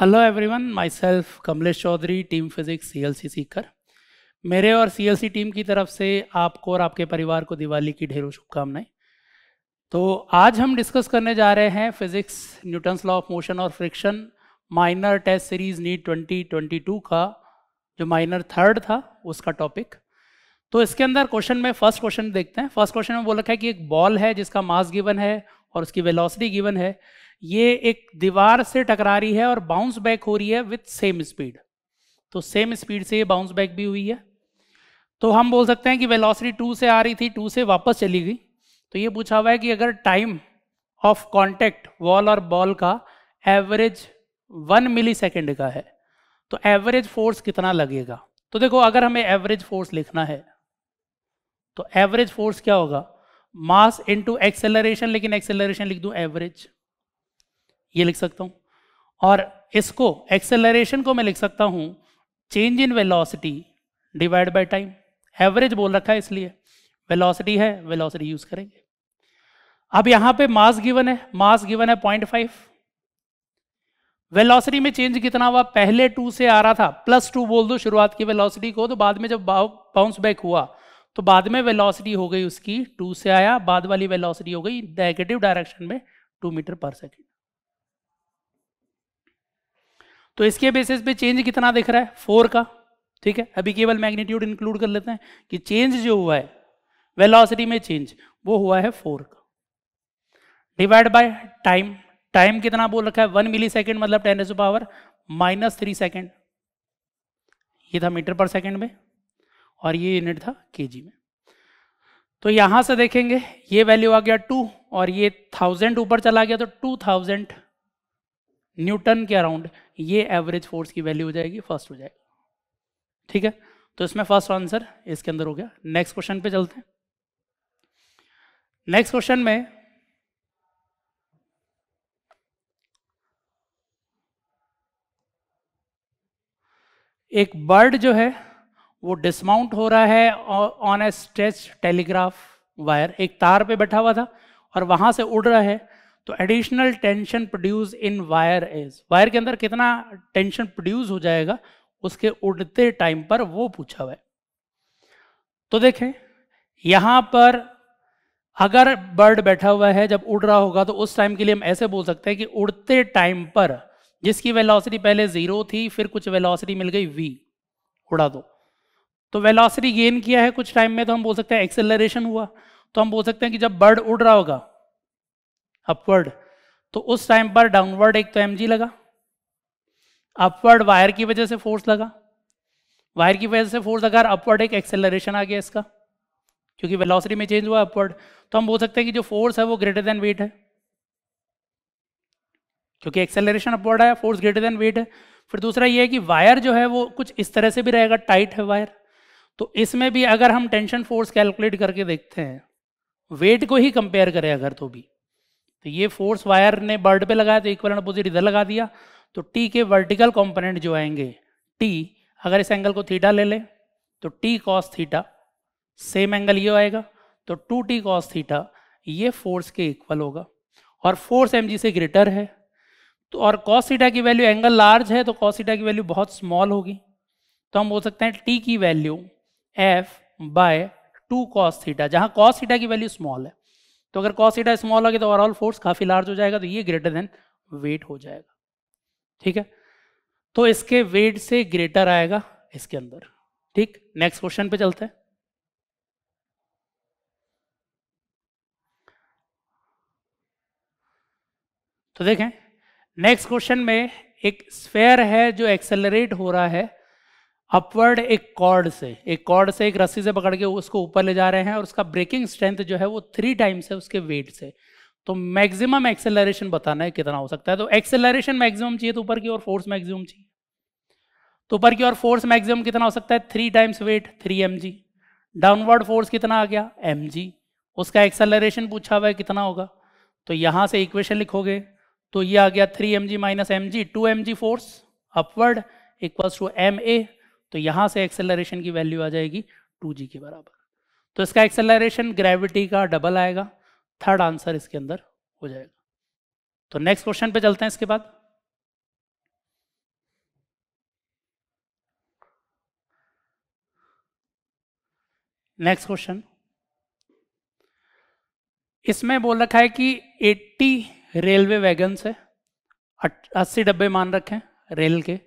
hello everyone myself Kamlesh Chaudhary team physics C L C Sikar मेरे और सी L सी team की तरफ से आपको और आपके परिवार को दिवाली की ढेरों शुभकामनाएं तो आज हम डिस्कस करने जा रहे हैं physics Newton's law of motion और friction minor test series NEET 2022 का जो माइनर थर्ड था उसका टॉपिक तो इसके अंदर क्वेश्चन में फर्स्ट क्वेश्चन देखते हैं फर्स्ट क्वेश्चन में बोल रखा है कि एक बॉल है जिसका मास गिवन है और उसकी वेलोसिटी गिवन है ये एक दीवार से टकरा रही है और बाउंस बैक हो रही है विथ सेम स्पीड तो सेम स्पीड से ये बाउंस बैक भी हुई है तो हम बोल सकते हैं कि वेलोसिटी टू से आ रही थी टू से वापस चली गई तो ये पूछा हुआ है कि अगर टाइम ऑफ कॉन्टेक्ट वॉल और बॉल का average one millisecond है तो एवरेज फोर्स कितना लगेगा तो देखो अगर हमें एवरेज फोर्स लिखना है तो एवरेज फोर्स क्या होगा मास इनटू एक्सेलरेशन लेकिन एक्सेलरेशन लिख दूं एवरेज ये लिख सकता हूँ और इसको एक्सेलरेशन को मैं लिख सकता हूँ change in velocity divide by time average बोल रखा है इसलिए वेलोसिटी है वेलोसिटी यूज करेंगे अब यहां पे मास गिवन है मास गिवन है पॉइंट फाइव वेलोसिटी में चेंज कितना हुआ पहले टू से आ रहा था प्लस टू बोल दो शुरुआत की वेलोसिटी को तो बाद में जब बाउंस बैक हुआ तो बाद में वेलोसिटी हो गई उसकी टू से आया बाद वाली वेलोसिटी हो गई नेगेटिव डायरेक्शन में टू मीटर पर सेकेंड तो इसके बेसिस पे चेंज कितना दिख रहा है फोर का ठीक है अभी केवल मैग्नीट्यूड इंक्लूड कर लेते हैं कि चेंज जो हुआ है वेलोसिटी में चेंज वो हुआ है फोर का डिवाइड बाय टाइम टाइम कितना बोल रखा है one millisecond ten S power minus three second ये था मीटर पर सेकेंड में और ये यूनिट था के में तो यहां से देखेंगे ये वैल्यू आ गया टू और ये थाउजेंड ऊपर चला गया तो टू थाउजेंड न्यूटन के अराउंड ये एवरेज फोर्स की वैल्यू हो जाएगी फर्स्ट हो जाएगा ठीक है तो इसमें फर्स्ट आंसर इसके अंदर हो गया नेक्स्ट क्वेश्चन पे चलते हैं नेक्स्ट क्वेश्चन में एक बर्ड जो है वो डिसमाउंट हो रहा है on a stretch telegraph wire एक तार पे बैठा हुआ था और वहां से उड़ रहा है तो additional tension produce in wire is wire के अंदर कितना टेंशन प्रोड्यूस हो जाएगा उसके उड़ते टाइम पर वो पूछा हुआ है तो देखें यहां पर अगर बर्ड बैठा हुआ है जब उड़ रहा होगा तो उस टाइम के लिए हम ऐसे बोल सकते हैं कि उड़ते टाइम पर जिसकी वेलोसिटी पहले ज़ीरो थी फिर कुछ वेलोसिटी मिल गई वी उड़ा दो तो वेलोसिटी गेन किया है कुछ टाइम में तो हम बोल सकते हैं एक्सेलरेशन हुआ तो हम बोल सकते हैं कि जब बर्ड उड़ रहा होगा अपवर्ड तो उस टाइम पर डाउनवर्ड एक तो एम लगा अपवर्ड वायर की वजह से फोर्स लगा वायर की वजह से फोर्स लगा अपवर्ड एक एक्सेलरेशन आ गया इसका क्योंकि वेलोसिटी में चेंज हुआ अपवर्ड तो हम बोल सकते हैं कि जो फोर्स है वो ग्रेटर देन वेट है क्योंकि एक्सेलरेशन अपवर्ड है फोर्स ग्रेटर देन वेट है फिर दूसरा ये है कि वायर जो है वो कुछ इस तरह से भी रहेगा टाइट है वायर तो इसमें भी अगर हम टेंशन फोर्स कैलकुलेट करके देखते हैं वेट को ही कंपेयर करें अगर तो भी तो ये फोर्स वायर ने बर्ड पे लगाया तो इक्वल एंड अपोजिट इधर लगा दिया तो टी के वर्टिकल कंपोनेंट जो आएंगे टी अगर इस एंगल को थीटा ले ले तो T cos theta same angle ये आएगा तो टू टी कॉस थीटा ये फोर्स के इक्वल होगा और फोर्स एम से ग्रेटर है तो और कॉस थीटा की वैल्यू एंगल लार्ज है तो कॉस थीटा की वैल्यू बहुत स्मॉल होगी तो हम बोल सकते हैं टी की value F by two cos theta जहाँ कॉस थीटा की वैल्यू स्मॉल है तो अगर कॉस थीटा स्मॉल आगे गया तो ओवरऑल फोर्स काफ़ी लार्ज हो जाएगा तो ये ग्रेटर देन वेट हो जाएगा ठीक है तो इसके वेट से ग्रेटर आएगा इसके अंदर ठीक नेक्स्ट क्वेश्चन पे चलते हैं तो देखें नेक्स्ट क्वेश्चन में एक स्फेयर है जो एक्सेलरेट हो रहा है अपवर्ड एक कॉर्ड से एक कॉर्ड से एक रस्सी से पकड़ के उसको ऊपर ले जा रहे हैं और उसका ब्रेकिंग स्ट्रेंथ जो है वो थ्री टाइम्स है उसके वेट से तो मैक्सिमम एक्सेलरेशन बताना है कितना हो सकता है तो एक्सेलरेशन मैक्सिमम चाहिए तो ऊपर की ओर फोर्स मैक्सिमम चाहिए तो ऊपर की ओर फोर्स मैक्सिमम कितना हो सकता है three times weight three M downward force कितना आ गया एम उसका एक्सेलरेशन पूछा हुआ है कितना होगा तो यहाँ से इक्वेशन लिखोगे तो ये आ गया three M ji minus M G two M G force upward equals to M A तो यहां से एक्सेलरेशन की वैल्यू आ जाएगी टू के बराबर तो इसका एक्सेलरेशन ग्रेविटी का डबल आएगा थर्ड आंसर इसके अंदर हो जाएगा तो नेक्स्ट क्वेश्चन पे चलते हैं इसके बाद नेक्स्ट क्वेश्चन इसमें बोल रखा है कि 80 रेलवे वैगन है 80 डब्बे मान रखे हैं रेल के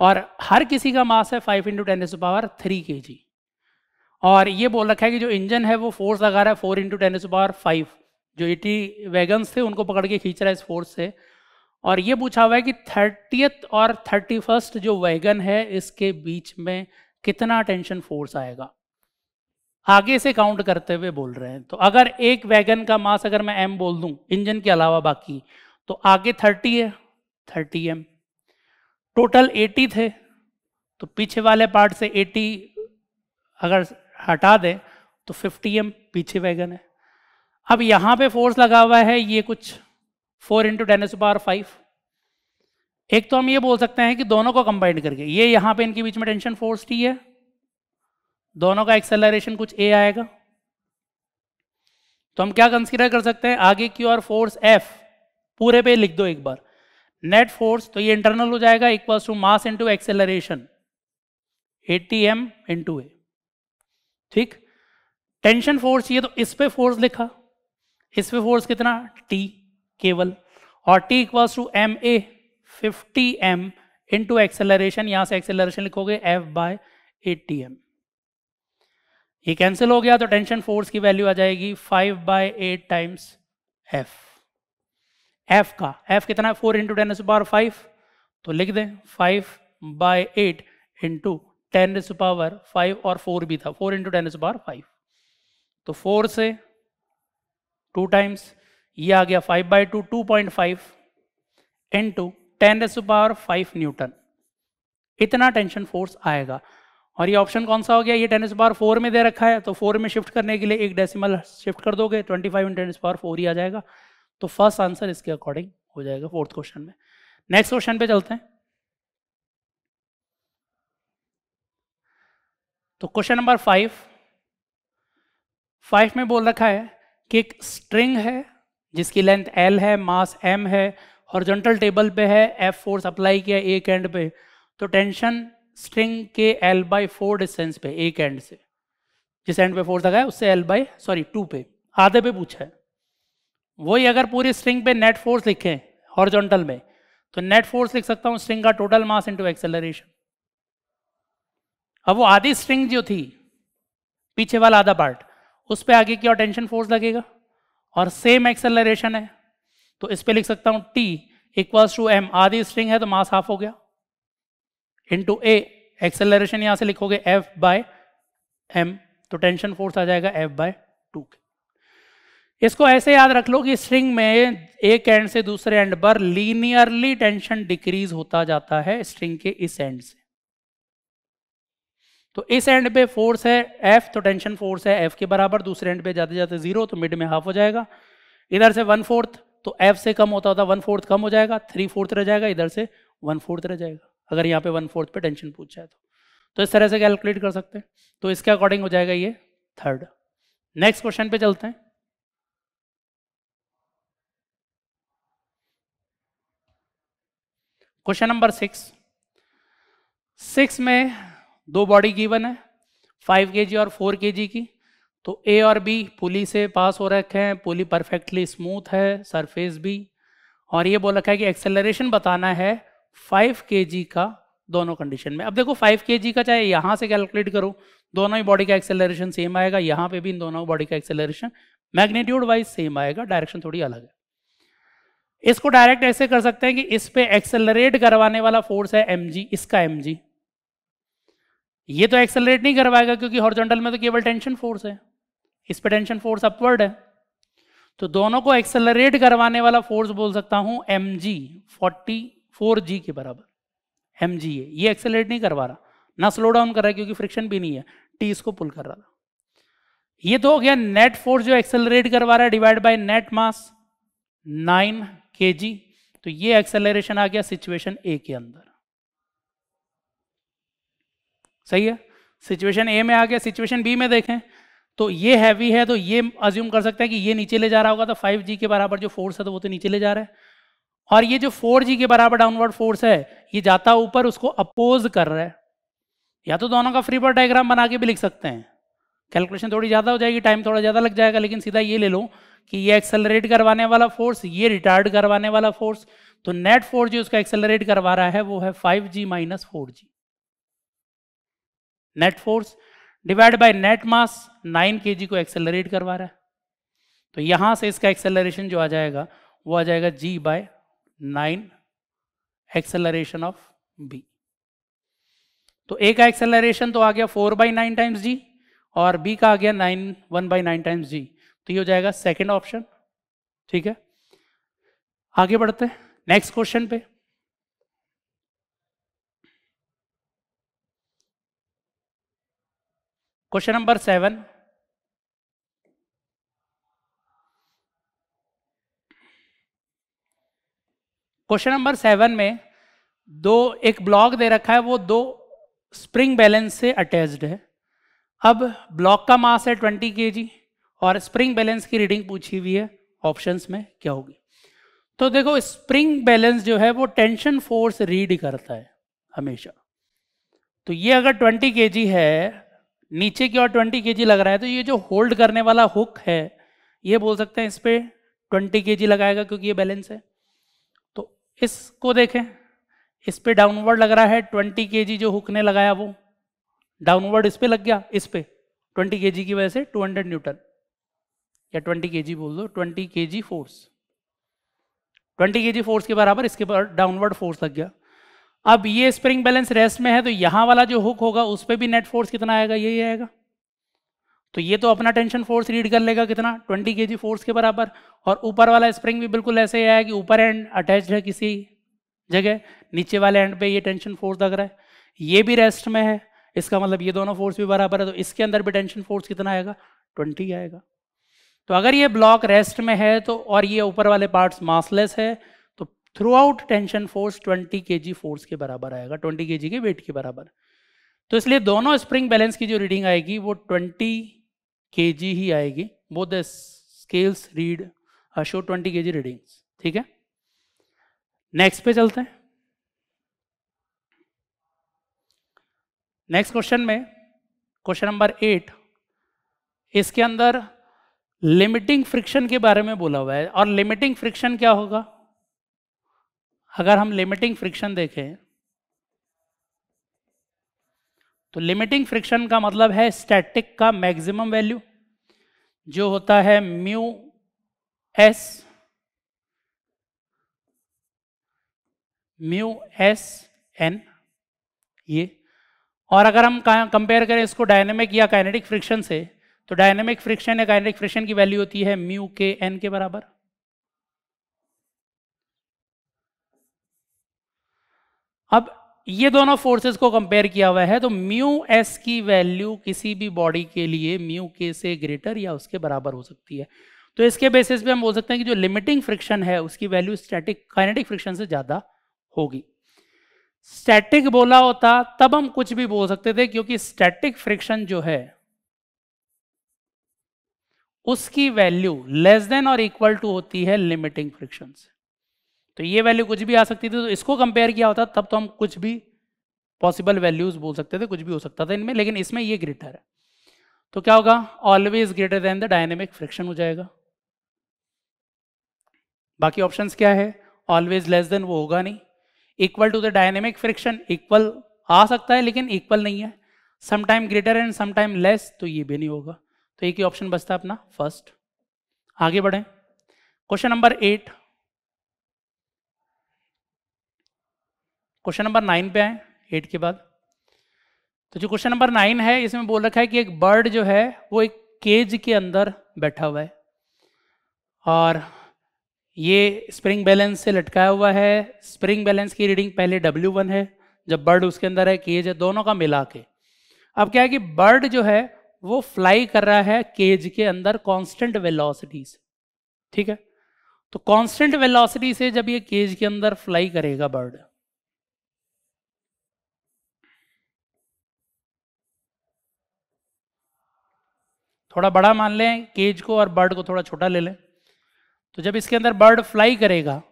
और हर किसी का मास है five into ten power three K G और ये बोल रखा है कि जो इंजन है वो फोर्स लगा रहा है four into ten power five जो एटी e वैगन्स थे उनको पकड़ के खींच रहा है इस फोर्स से और ये पूछा हुआ है कि थर्टियथ और थर्टी फर्स्ट जो वैगन है इसके बीच में कितना टेंशन फोर्स आएगा आगे से काउंट करते हुए बोल रहे हैं तो अगर एक वैगन का मास अगर मैं एम बोल दूं इंजन के अलावा बाकी तो आगे थर्टी है थर्टी एम टोटल 80 थे तो पीछे वाले पार्ट से 80 अगर हटा दें तो 50 एम पीछे वैगन है अब यहाँ पे फोर्स लगा हुआ है ये कुछ 4 into ten S power five एक तो हम ये बोल सकते हैं कि दोनों को कंबाइंड करके ये यहाँ पे इनके बीच में टेंशन फोर्स टी है दोनों का एक्सेलरेशन कुछ ए आएगा तो हम क्या कंसिडर कर सकते हैं आगे क्यू और फोर्स एफ पूरे पे लिख दो एक बार नेट फोर्स तो ये इंटरनल हो जाएगा equals to mass into acceleration 80 M into A ठीक टेंशन फोर्स ये तो इस पे फोर्स लिखा इस पे फोर्स कितना टी केवल और T equals to M A fifty M into acceleration यहां से एक्सेलरेशन लिखोगे एफ बाय एट्टी एम ये कैंसिल हो गया तो टेंशन फोर्स की वैल्यू आ जाएगी five by eight times F F का एफ कितना है four into ten S power five तो लिख दें five by eight into ten S power five और फोर भी था four into ten S power five तो फोर से टू टाइम्स ये आ गया five by two two point five into ten S power five newton इतना टेंशन फोर्स आएगा और ये ऑप्शन कौन सा हो गया ये टेन एस पावर फोर में दे रखा है तो फोर में शिफ्ट करने के लिए एक डेसिमल शिफ्ट कर दोगे twenty five into ten S power four ही आ जाएगा तो फर्स्ट आंसर इसके अकॉर्डिंग हो जाएगा फोर्थ क्वेश्चन में नेक्स्ट क्वेश्चन पे चलते हैं तो क्वेश्चन नंबर फाइव फाइव में बोल रखा है कि एक स्ट्रिंग है जिसकी लेंथ एल है मास एम है हॉरिजॉन्टल टेबल पे है एफ फोर्स अप्लाई किया एक एंड पे तो टेंशन स्ट्रिंग के एल बाई फोर डिस्टेंस पे एक एंड से जिस एंड पे फोर्स लगा है उससे एल बाई सॉरी टू पे आधे पे पूछा है वही अगर पूरी स्ट्रिंग पे नेट फोर्स लिखे हॉर्जोंटल में तो नेट फोर्स लिख सकता हूँ स्ट्रिंग का टोटल मास इनटू एक्सेलरेशन अब वो आधी स्ट्रिंग जो थी पीछे वाला आधा पार्ट उस पर आगे की और टेंशन फोर्स लगेगा और सेम एक्सेलरेशन है तो इस पर लिख सकता हूँ टी इक्वल्स टू एम आधी स्ट्रिंग है तो मास हाफ हो गया इंटू ए एक्सेलरेशन यहां से लिखोगे एफ बाय एम तो टेंशन फोर्स आ जाएगा एफ बाय टू के इसको ऐसे याद रख लो कि स्ट्रिंग में एक एंड से दूसरे एंड पर लीनियरली टेंशन डिक्रीज होता जाता है स्ट्रिंग के इस एंड से तो इस एंड पे फोर्स है एफ तो टेंशन फोर्स है एफ के बराबर दूसरे एंड पे जाते जाते जीरो तो मिड में हाफ हो जाएगा इधर से वन फोर्थ तो एफ से कम होता होता वन फोर्थ कम हो जाएगा थ्री फोर्थ रह जाएगा इधर से वन फोर्थ रह जाएगा अगर यहाँ पे वन फोर्थ पे टेंशन पूछ जाए तो तो इस तरह से कैलकुलेट कर सकते हैं तो इसके अकॉर्डिंग हो जाएगा ये थर्ड नेक्स्ट क्वेश्चन पे चलते हैं क्वेश्चन नंबर सिक्स सिक्स में दो बॉडी गिवन है फाइव के और फोर के की तो ए और बी पुली से पास हो रखे हैं पुली परफेक्टली स्मूथ है सरफेस भी और ये बोल रखा है कि एक्सेलरेशन बताना है फाइव के का दोनों कंडीशन में अब देखो फाइव के का चाहे यहाँ से कैलकुलेट करो दोनों ही बॉडी का एक्सेलरेशन सेम आएगा यहाँ पे भी इन दोनों बॉडी का एक्सेलरेशन मैग्नीट्यूड वाइज सेम आएगा डायरेक्शन थोड़ी अलग है इसको डायरेक्ट ऐसे कर सकते हैं कि इस पे एक्सेलरेट करवाने वाला फोर्स है एम इसका एम ये तो एक्सेलरेट नहीं करवाएगा क्योंकि हॉर्जेंटल में तो केवल टेंशन फोर्स है इस पे टेंशन फोर्स अपवर्ड है तो दोनों को एक्सेलरेट करवाने वाला फोर्स बोल सकता हूं एम जी फोर्टी के बराबर एम जी है ये एक्सेलरेट नहीं करवा रहा ना स्लो डाउन कर रहा है क्योंकि फ्रिक्शन भी नहीं है टी इसको पुल कर रहा था ये तो हो गया नेट फोर्स जो एक्सेलरेट करवा रहा है divide by net mass nine K G तो ये एक्सेलरेशन आ गया सिचुएशन ए के अंदर सही है सिचुएशन ए में आ गया सिचुएशन बी में देखें तो ये हैवी है तो ये अज्यूम कर सकते हैं कि ये नीचे ले जा रहा होगा तो 5g के बराबर जो फोर्स है तो वो तो नीचे ले जा रहा है और ये जो 4g के बराबर डाउनवर्ड फोर्स है ये जाता ऊपर उसको अपोज कर रहा है या तो दोनों का फ्री बर्ड डायग्राम बना के भी लिख सकते हैं कैलकुलेशन थोड़ी ज़्यादा हो जाएगी टाइम थोड़ा ज़्यादा लग जाएगा लेकिन सीधा ये ले लो कि ये एक्सेलरेट करवाने वाला फोर्स ये रिटार्ड करवाने वाला फोर्स तो नेट फोर्स जो उसका एक्सेलरेट करवा रहा है वो है five G minus four G net force divide by net mass nine K G को एक्सेलरेट करवा रहा है तो यहां से इसका एक्सेलरेशन जो आ जाएगा वो आ जाएगा G by nine acceleration of B तो ए का एक्सेलरेशन तो आ गया four by nine times G और बी का आ गया nine one by nine times G तो ये हो जाएगा सेकेंड ऑप्शन ठीक है आगे बढ़ते हैं नेक्स्ट क्वेश्चन पे question number seven question number seven में दो एक ब्लॉक दे रखा है वो दो स्प्रिंग बैलेंस से अटैच्ड है अब ब्लॉक का मास है ट्वेंटी के जी और स्प्रिंग बैलेंस की रीडिंग पूछी हुई है ऑप्शंस में क्या होगी तो देखो स्प्रिंग बैलेंस जो है वो टेंशन फोर्स रीड करता है हमेशा तो ये अगर 20 के है नीचे की ओर 20 के लग रहा है तो ये जो होल्ड करने वाला हुक है ये बोल सकते हैं इस पर ट्वेंटी के लगाएगा क्योंकि ये बैलेंस है तो इसको देखें इस पर डाउनवर्ड लग रहा है ट्वेंटी के जो हुक ने लगाया वो डाउनवर्ड इस पर लग गया इस पर ट्वेंटी के की वजह से टू हंड्रेड न्यूटन या 20 के बोल दो 20 के फोर्स 20 के फोर्स के बराबर इसके बाद डाउनवर्ड फोर्स लग गया अब ये स्प्रिंग बैलेंस रेस्ट में है तो यहां वाला जो हुक होगा उस पर भी नेट फोर्स कितना आएगा यही आएगा तो ये तो अपना टेंशन फोर्स रीड कर लेगा कितना 20 के फोर्स के बराबर और ऊपर वाला स्प्रिंग भी बिल्कुल ऐसे ही आया कि ऊपर एंड अटैच है किसी जगह नीचे वाले एंड पे ये टेंशन फोर्स लग रहा है ये भी रेस्ट में है इसका मतलब ये दोनों फोर्स भी बराबर है तो इसके अंदर भी टेंशन फोर्स कितना आएगा ट्वेंटी आएगा तो अगर ये ब्लॉक रेस्ट में है तो और ये ऊपर वाले पार्ट्स मासलेस है तो थ्रू आउट टेंशन फोर्स 20 के फोर्स के बराबर आएगा 20 के के वेट के बराबर तो इसलिए दोनों स्प्रिंग बैलेंस की जो रीडिंग आएगी वो 20 के ही आएगी वो द स्केल्स रीड शो 20 के जी रीडिंग्स ठीक है नेक्स्ट पे चलते हैं नेक्स्ट क्वेश्चन में क्वेश्चन नंबर एट इसके अंदर लिमिटिंग फ्रिक्शन के बारे में बोला हुआ है और लिमिटिंग फ्रिक्शन क्या होगा अगर हम लिमिटिंग फ्रिक्शन देखें तो लिमिटिंग फ्रिक्शन का मतलब है स्टैटिक का मैक्सिमम वैल्यू जो होता है mu S mu S N ये और अगर हम कंपेयर करें इसको डायनेमिक या काइनेटिक फ्रिक्शन से तो डायनेमिक फ्रिक्शन या काइनेटिक फ्रिक्शन की वैल्यू होती है म्यू के एन के बराबर अब ये दोनों फोर्सेस को कंपेयर किया हुआ है तो म्यू एस की वैल्यू किसी भी बॉडी के लिए म्यू के से ग्रेटर या उसके बराबर हो सकती है तो इसके बेसिस पे हम बोल सकते हैं कि जो लिमिटिंग फ्रिक्शन है उसकी वैल्यू स्टैटिक काइनेटिक फ्रिक्शन से ज़्यादा होगी स्टैटिक बोला होता तब हम कुछ भी बोल सकते थे क्योंकि स्टैटिक फ्रिक्शन जो है उसकी वैल्यू लेस देन और इक्वल टू होती है लिमिटिंग फ्रिक्शन से तो ये वैल्यू कुछ भी आ सकती थी तो इसको कंपेयर किया होता तब तो हम कुछ भी पॉसिबल वैल्यूज बोल सकते थे कुछ भी हो सकता था इनमें लेकिन इसमें ये ग्रेटर है तो क्या होगा always greater than the dynamic friction हो जाएगा बाकी ऑप्शंस क्या है ऑलवेज लेस देन वो होगा नहीं equal to the dynamic friction equal आ सकता है लेकिन इक्वल नहीं है sometime greater and sometime less तो ये भी नहीं होगा तो एक ही ऑप्शन बचता है अपना फर्स्ट आगे बढ़े question number eight question number nine पे आए एट के बाद तो जो क्वेश्चन नंबर नाइन है इसमें बोल रखा है कि एक बर्ड जो है वो एक केज के अंदर बैठा हुआ है और ये स्प्रिंग बैलेंस से लटकाया हुआ है स्प्रिंग बैलेंस की रीडिंग पहले डब्ल्यू वन है जब बर्ड उसके अंदर है केज है दोनों का मिला के अब क्या है कि बर्ड जो है वो फ्लाई कर रहा है केज के अंदर कांस्टेंट वेलोसिटी से ठीक है तो कांस्टेंट वेलोसिटी से जब ये केज के अंदर फ्लाई करेगा बर्ड थोड़ा बड़ा मान लें केज को और बर्ड को थोड़ा छोटा ले लें तो जब इसके अंदर बर्ड फ्लाई करेगा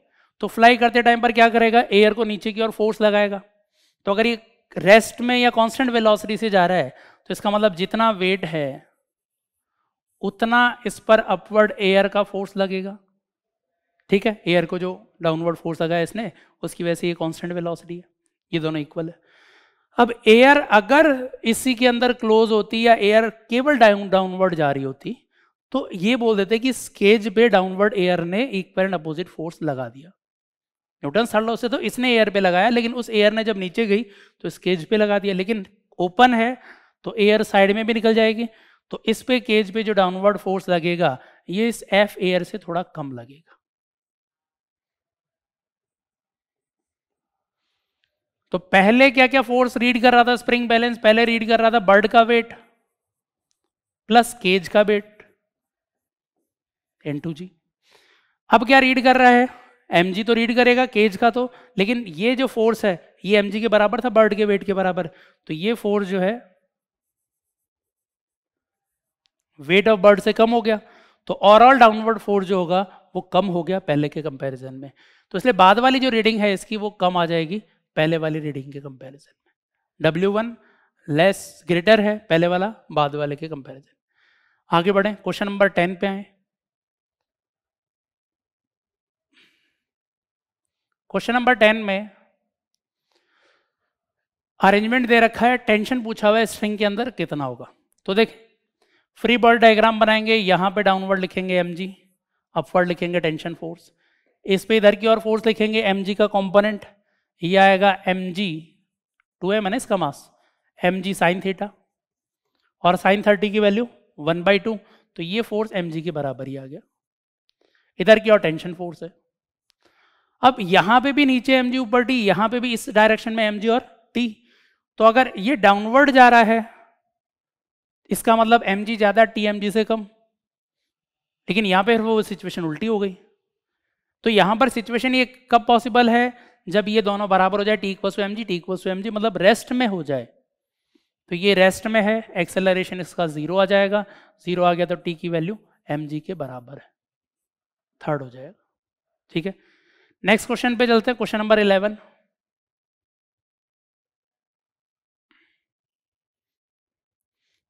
तो फ्लाई करते टाइम पर क्या करेगा एयर को नीचे की ओर फोर्स लगाएगा तो अगर ये रेस्ट में या कांस्टेंट वेलोसिटी से जा रहा है तो इसका मतलब जितना वेट है उतना इस पर अपवर्ड एयर का फोर्स लगेगा ठीक है एयर को जो डाउनवर्ड फोर्स लगा इसने उसकी वजह से ये कांस्टेंट वेलोसिटी है ये दोनों इक्वल है अब एयर अगर इसी के अंदर क्लोज होती या एयर केवल डाउन डाउनवर्ड जा रही होती तो ये बोल देते कि स्केज पे डाउनवर्ड एयर ने पर अपोजिट फोर्स लगा दिया न्यूटन थर्ड लॉ से तो इसने एयर पे लगाया लेकिन उस एयर ने जब नीचे गई तो स्केज पे लगा दिया लेकिन ओपन है तो एयर साइड में भी निकल जाएगी तो इस पे केज पे जो डाउनवर्ड फोर्स लगेगा ये इस एफ एयर से थोड़ा कम लगेगा तो पहले क्या क्या फोर्स रीड कर रहा था स्प्रिंग बैलेंस पहले रीड कर रहा था बर्ड का वेट प्लस केज का वेट एन टू जी अब क्या रीड कर रहा है एम जी तो रीड करेगा केज का तो लेकिन ये जो फोर्स है ये एम जी के बराबर था बर्ड के वेट के बराबर तो ये फोर्स जो है वेट ऑफ बर्ड से कम हो गया तो ओवरऑल डाउनवर्ड फोर्स जो होगा वो कम हो गया पहले के कंपैरिजन में तो इसलिए बाद वाली जो रीडिंग है इसकी वो कम आ जाएगी पहले वाली रीडिंग के कंपैरिजन में डब्ल्यू वन लेस ग्रेटर है पहले वाला बाद वाले के कंपैरिजन आगे बढ़े क्वेश्चन नंबर टेन पे आए क्वेश्चन नंबर टेन में अरेंजमेंट दे रखा है टेंशन पूछा हुआ है स्ट्रिंग के अंदर कितना होगा तो देख फ्री बॉल डायग्राम बनाएंगे यहां पे डाउनवर्ड लिखेंगे एम जी अपवर्ड लिखेंगे टेंशन फोर्स इस पे इधर की ओर फोर्स लिखेंगे एम जी का कॉम्पोनेंट ये आएगा M G two M N S mass M जी साइन थीटा और साइन थर्टी की वैल्यू वन बाई टू तो ये फोर्स एम जी के बराबर ही आ गया इधर की और टेंशन फोर्स है अब यहां पे भी नीचे एम जी ऊपर टी यहां पे भी इस डायरेक्शन में एम जी और टी तो अगर ये डाउनवर्ड जा रहा है इसका मतलब एम जी ज़्यादा टी एम जी से कम लेकिन यहाँ पर वो सिचुएशन उल्टी हो गई तो यहाँ पर सिचुएशन ये कब पॉसिबल है जब ये दोनों बराबर हो जाए T equals to M G T equals to M G मतलब रेस्ट में हो जाए तो ये रेस्ट में है एक्सेलरेशन इसका जीरो आ जाएगा जीरो आ गया तो टी की वैल्यू एम जी के बराबर है थर्ड हो जाएगा ठीक है नेक्स्ट क्वेश्चन पे चलते हैं question number eleven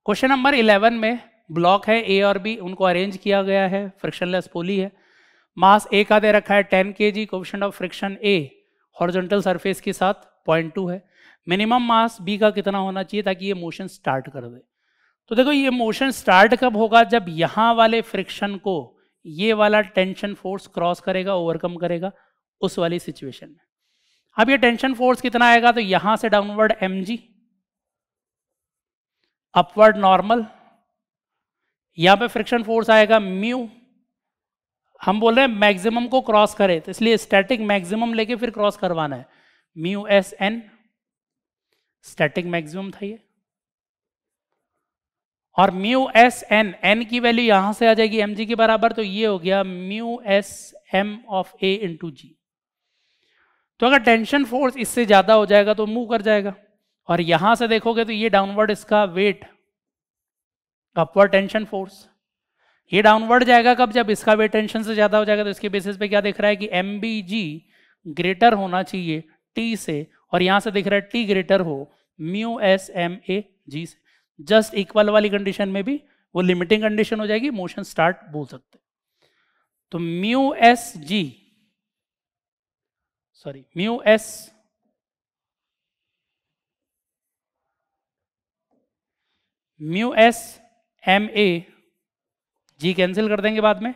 question number eleven में ब्लॉक है ए और बी उनको अरेंज किया गया है फ्रिक्शनलेस पोली है मास ए का दे रखा है ten K G question of friction a horizontal surface के साथ पॉइंट टू है मिनिमम मास बी का कितना होना चाहिए ताकि ये मोशन स्टार्ट कर दे तो देखो ये मोशन स्टार्ट कब होगा जब यहाँ वाले फ्रिक्शन को ये वाला टेंशन फोर्स क्रॉस करेगा ओवरकम करेगा उस वाली सिचुएशन में अब ये टेंशन फोर्स कितना आएगा तो यहाँ से downward M G upward normal यहाँ पे फ्रिक्शन फोर्स आएगा म्यू हम बोल रहे हैं मैक्सिमम को क्रॉस करे तो इसलिए स्टैटिक मैक्सिमम लेके फिर क्रॉस करवाना है mu S N static maximum था ये और म्यू एस एन एन की वैल्यू यहां से आ जाएगी एम जी के बराबर तो ये हो गया mu S M of A into G तो अगर टेंशन फोर्स इससे ज्यादा हो जाएगा तो मूव कर जाएगा और यहां से देखोगे तो ये डाउनवर्ड इसका वेट अपवर्ड टेंशन फोर्स ये डाउनवर्ड जाएगा कब जब इसका वेट टेंशन से ज्यादा हो जाएगा तो इसके बेसिस पे क्या दिख रहा है कि एम ग्रेटर होना चाहिए टी से और यहां से दिख रहा है टी ग्रेटर हो mu S M A G से जस्ट इक्वल वाली कंडीशन में भी वो लिमिटिंग कंडीशन हो जाएगी मोशन स्टार्ट बोल सकते तो mu S G sorry mu S mu S M A G cancel कर देंगे बाद में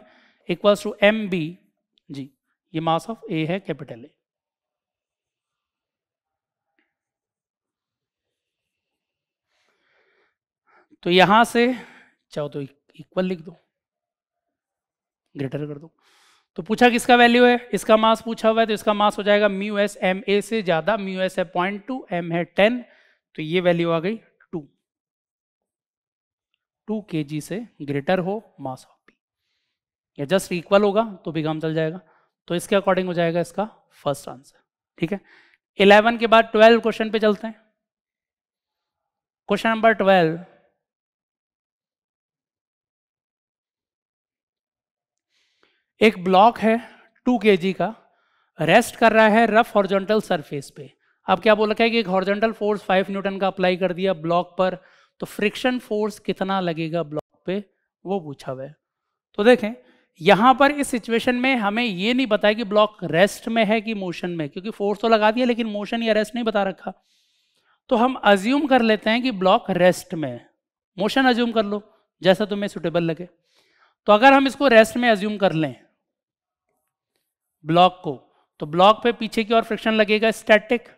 equals to M B G ये मास ऑफ ए है कैपिटल ए तो यहां से चाहो तो इक्वल लिख दो ग्रेटर कर दो तो पूछा किसका वैल्यू है इसका मास पूछा हुआ है तो इसका मास हो जाएगा म्यू एस एम ए से ज्यादा म्यू एस है पॉइंट टू एम है टेन तो ये वैल्यू आ गई टू के जी से ग्रेटर हो मास ऑफ बी या जस्ट इक्वल होगा तो भी काम चल जाएगा तो इसके अकॉर्डिंग हो जाएगा इसका फर्स्ट आंसर ठीक है इलेवन के बाद ट्वेल्व क्वेश्चन पे चलते हैं क्वेश्चन नंबर ट्वेल्व एक ब्लॉक है टू के का रेस्ट कर रहा है रफ हॉर्जोंटल सरफेस पे अब क्या बोल रखा है कि एक हॉर्जोंटल फोर्स फाइव न्यूटन का अप्लाई कर दिया ब्लॉक पर तो फ्रिक्शन फोर्स कितना लगेगा ब्लॉक पे वो पूछा हुआ है तो देखें यहां पर इस सिचुएशन में हमें ये नहीं बताया कि ब्लॉक रेस्ट में है कि मोशन में क्योंकि फोर्स तो लगा दिया लेकिन मोशन या रेस्ट नहीं बता रखा तो हम अज्यूम कर लेते हैं कि ब्लॉक रेस्ट में है मोशन अज्यूम कर लो जैसा तुम्हें सुटेबल लगे तो अगर हम इसको रेस्ट में अज्यूम कर लें ब्लॉक को तो ब्लॉक पे पीछे की ओर फ्रिक्शन लगेगा स्टैटिक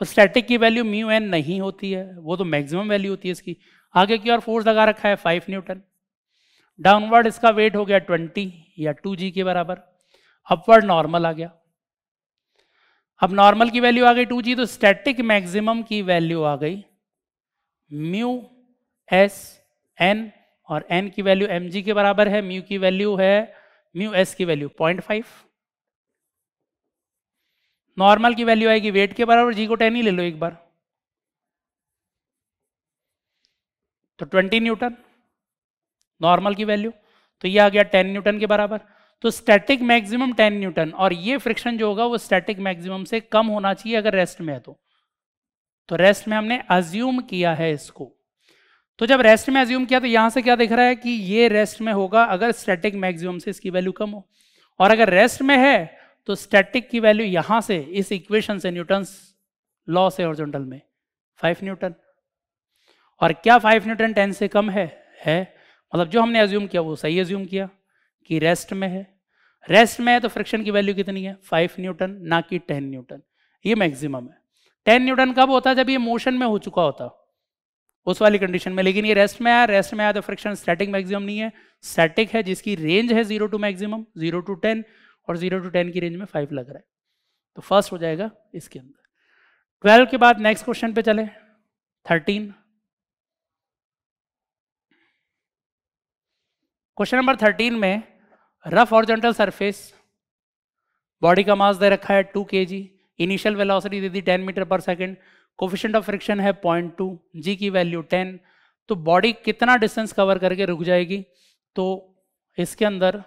और स्टैटिक की वैल्यू म्यू एन नहीं होती है वो तो मैक्सिमम वैल्यू होती है इसकी आगे की ओर फोर्स लगा रखा है फाइव न्यूटन डाउनवर्ड इसका वेट हो गया ट्वेंटी या टू जी के बराबर अपवर्ड नॉर्मल आ गया अब नॉर्मल की वैल्यू आ गई टू जी तो स्टैटिक मैक्सिमम की वैल्यू आ गई म्यू एस एन और एन की वैल्यू एम जी के बराबर है म्यू की वैल्यू है म्यू एस की वैल्यू पॉइंट फाइव नॉर्मल की वैल्यू आएगी वेट के बराबर जी को टेन ही ले लो एक बार तो ट्वेंटी न्यूटन नॉर्मल की वैल्यू तो ये आ गया टेन न्यूटन के बराबर तो स्टैटिक मैक्सिमम टेन न्यूटन और ये फ्रिक्शन जो होगा वो स्टैटिक मैक्सिमम से कम होना चाहिए अगर रेस्ट में है तो तो रेस्ट में हमने अज्यूम किया है इसको तो जब रेस्ट में अज्यूम किया तो यहां से क्या दिख रहा है कि ये रेस्ट में होगा अगर स्टैटिक मैक्सिमम से इसकी वैल्यू कम हो और अगर रेस्ट में है तो स्टैटिक की वैल्यू यहां से इस इक्वेशन से न्यूटन लॉ से हॉरिजॉन्टल में फाइव न्यूटन और क्या फाइव न्यूटन टेन से कम है है मतलब जो हमने एज्यूम किया वो सही एज्यूम किया कि रेस्ट में है रेस्ट में है तो फ्रिक्शन की वैल्यू कितनी है फाइव न्यूटन ना कि टेन न्यूटन ये मैक्सिमम है टेन न्यूटन कब होता है जब ये मोशन में हो चुका होता उस वाली कंडीशन में लेकिन ये रेस्ट में आया रेस्ट में आया तो फ्रिक्शन स्टैटिक मैक्सिमम नहीं है स्टैटिक है जिसकी रेंज है zero to maximum zero to ten और जीरो टू टेन की रेंज में फाइव लग रहा है तो फर्स्ट हो जाएगा इसके अंदर ट्वेल्व के बाद नेक्स्ट क्वेश्चन पे चले थर्टीन क्वेश्चन नंबर थर्टीन में रफ ऑरिजेंटल सरफेस बॉडी का मास दे रखा है two K G initial velocity दे दी ten metre per second coefficient of friction है पॉइंट टू जी की वैल्यू टेन तो बॉडी कितना डिस्टेंस कवर करके रुक जाएगी तो इसके अंदर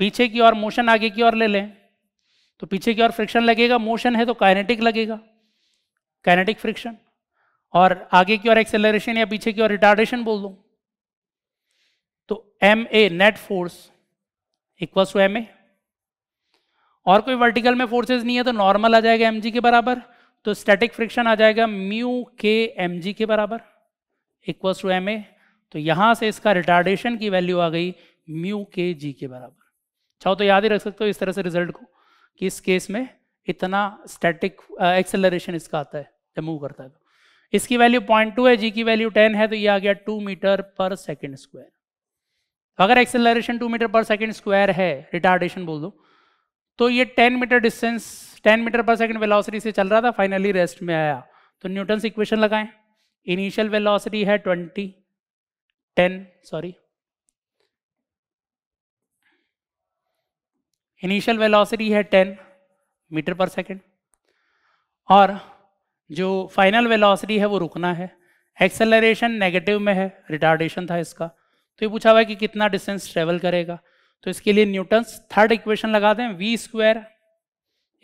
पीछे की ओर मोशन आगे की ओर ले लें तो पीछे की ओर फ्रिक्शन लगेगा मोशन है तो काइनेटिक लगेगा काइनेटिक फ्रिक्शन और आगे की ओर एक्सेलरेशन या पीछे की ओर रिटार्डेशन बोल दो तो M A net force equals to M A और कोई वर्टिकल में फोर्सेस नहीं है तो नॉर्मल आ जाएगा एम के बराबर तो स्टैटिक फ्रिक्शन आ जाएगा म्यू के एम जी के बराबर इक्वल्स टू एम तो यहां से इसका रिटार्डेशन की वैल्यू आ गई म्यू के जी के बराबर चाहो तो याद ही रख सकते हो इस तरह से रिजल्ट को कि इस केस में इतना स्टैटिक एक्सेलरेशन uh, इसका आता है जब मूव करता है तो इसकी वैल्यू पॉइंट टू है जी की वैल्यू टेन है तो ये आ गया two metre per second square अगर acceleration two metre per second square है रिटार्डेशन बोल दो तो ये ten metre distance ten metre per second velocity से चल रहा था फाइनली रेस्ट में आया तो न्यूटन इक्वेशन लगाएं इनिशियल वेलोसिटी है twenty ten sorry initial velocity है 10 मीटर पर सेकंड और जो फाइनल वेलोसिटी है वो रुकना है एक्सेलरेशन नेगेटिव में है रिटार्डेशन था इसका तो ये पूछा हुआ है कि कितना डिस्टेंस ट्रेवल करेगा तो इसके लिए न्यूटन्स थर्ड इक्वेशन लगा दें V square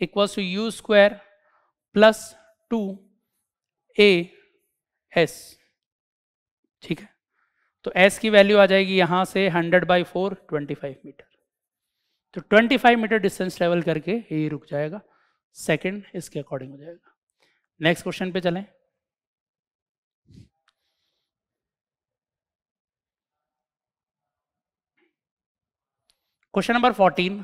equals to you square plus two A S ठीक है तो एस की वैल्यू आ जाएगी यहाँ से hundred by four twenty five metre तो 25 मीटर डिस्टेंस ट्रेवल करके ये रुक जाएगा सेकंड इसके अकॉर्डिंग हो जाएगा नेक्स्ट क्वेश्चन पे चलें क्वेश्चन नंबर 14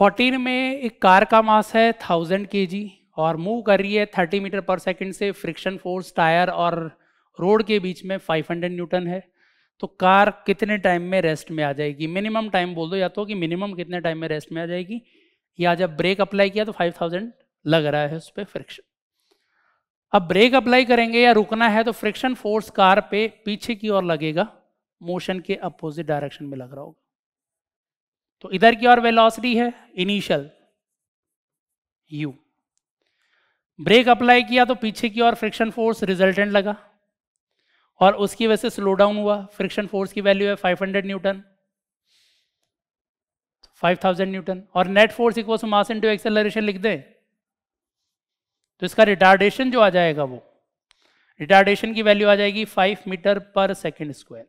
14 में एक कार का मास है 1000 केजी और मूव कर रही है 30 मीटर पर सेकंड से फ्रिक्शन फोर्स टायर और रोड के बीच में 500 न्यूटन है तो कार कितने टाइम में रेस्ट में आ जाएगी मिनिमम टाइम बोल दो या तो कि मिनिमम कितने टाइम में रेस्ट में आ जाएगी या जब ब्रेक अप्लाई किया तो 5000 लग रहा है उस पर फ्रिक्शन अब ब्रेक अप्लाई करेंगे या रुकना है तो फ्रिक्शन फोर्स कार पे पीछे की ओर लगेगा मोशन के अपोजिट डायरेक्शन में लग रहा होगा तो इधर की ओर वेलोसिटी है इनिशियल यू ब्रेक अप्लाई किया तो पीछे की ओर फ्रिक्शन फोर्स रिजल्टेंट लगा और उसकी वजह से स्लो डाउन हुआ फ्रिक्शन फोर्स की वैल्यू है 500 न्यूटन 5000 न्यूटन और net force equal to mass into acceleration लिख दें तो इसका रिटार्डेशन जो आ जाएगा वो रिटार्डेशन की वैल्यू आ जाएगी 5 मीटर पर सेकेंड स्क्वायर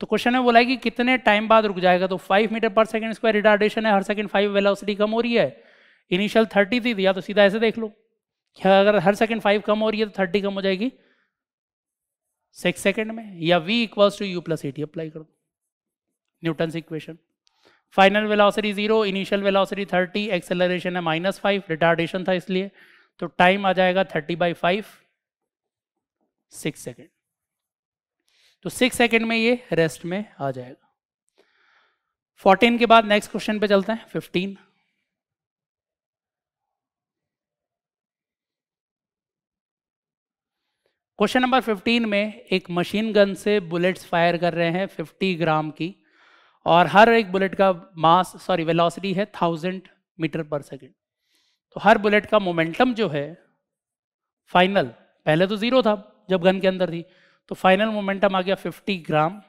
तो क्वेश्चन में बोला है कि कितने टाइम बाद रुक जाएगा तो 5 meter per second square retardation है हर सेकेंड 5 वेलोसिटी कम हो रही है इनिशियल 30 थी दिया तो सीधा ऐसे देख लो अगर हर सेकेंड 5 कम हो रही है तो 30 कम हो जाएगी सिक्स सेकेंड में या V equals to U plus AT apply कर दो Newton equation final velocity zero initial velocity thirty acceleration है माइनस फाइव रिटार्डेशन था इसलिए तो टाइम आ जाएगा thirty by five six second तो सिक्स सेकेंड में ये रेस्ट में आ जाएगा फोर्टीन के बाद नेक्स्ट क्वेश्चन पे चलते हैं फिफ्टीन क्वेश्चन नंबर 15 में एक मशीन गन से बुलेट्स फायर कर रहे हैं 50 ग्राम की और हर एक बुलेट का मास सॉरी वेलोसिटी है 1000 मीटर पर सेकंड तो हर बुलेट का मोमेंटम जो है फाइनल पहले तो ज़ीरो था जब गन के अंदर थी तो फाइनल मोमेंटम आ गया 50 ग्राम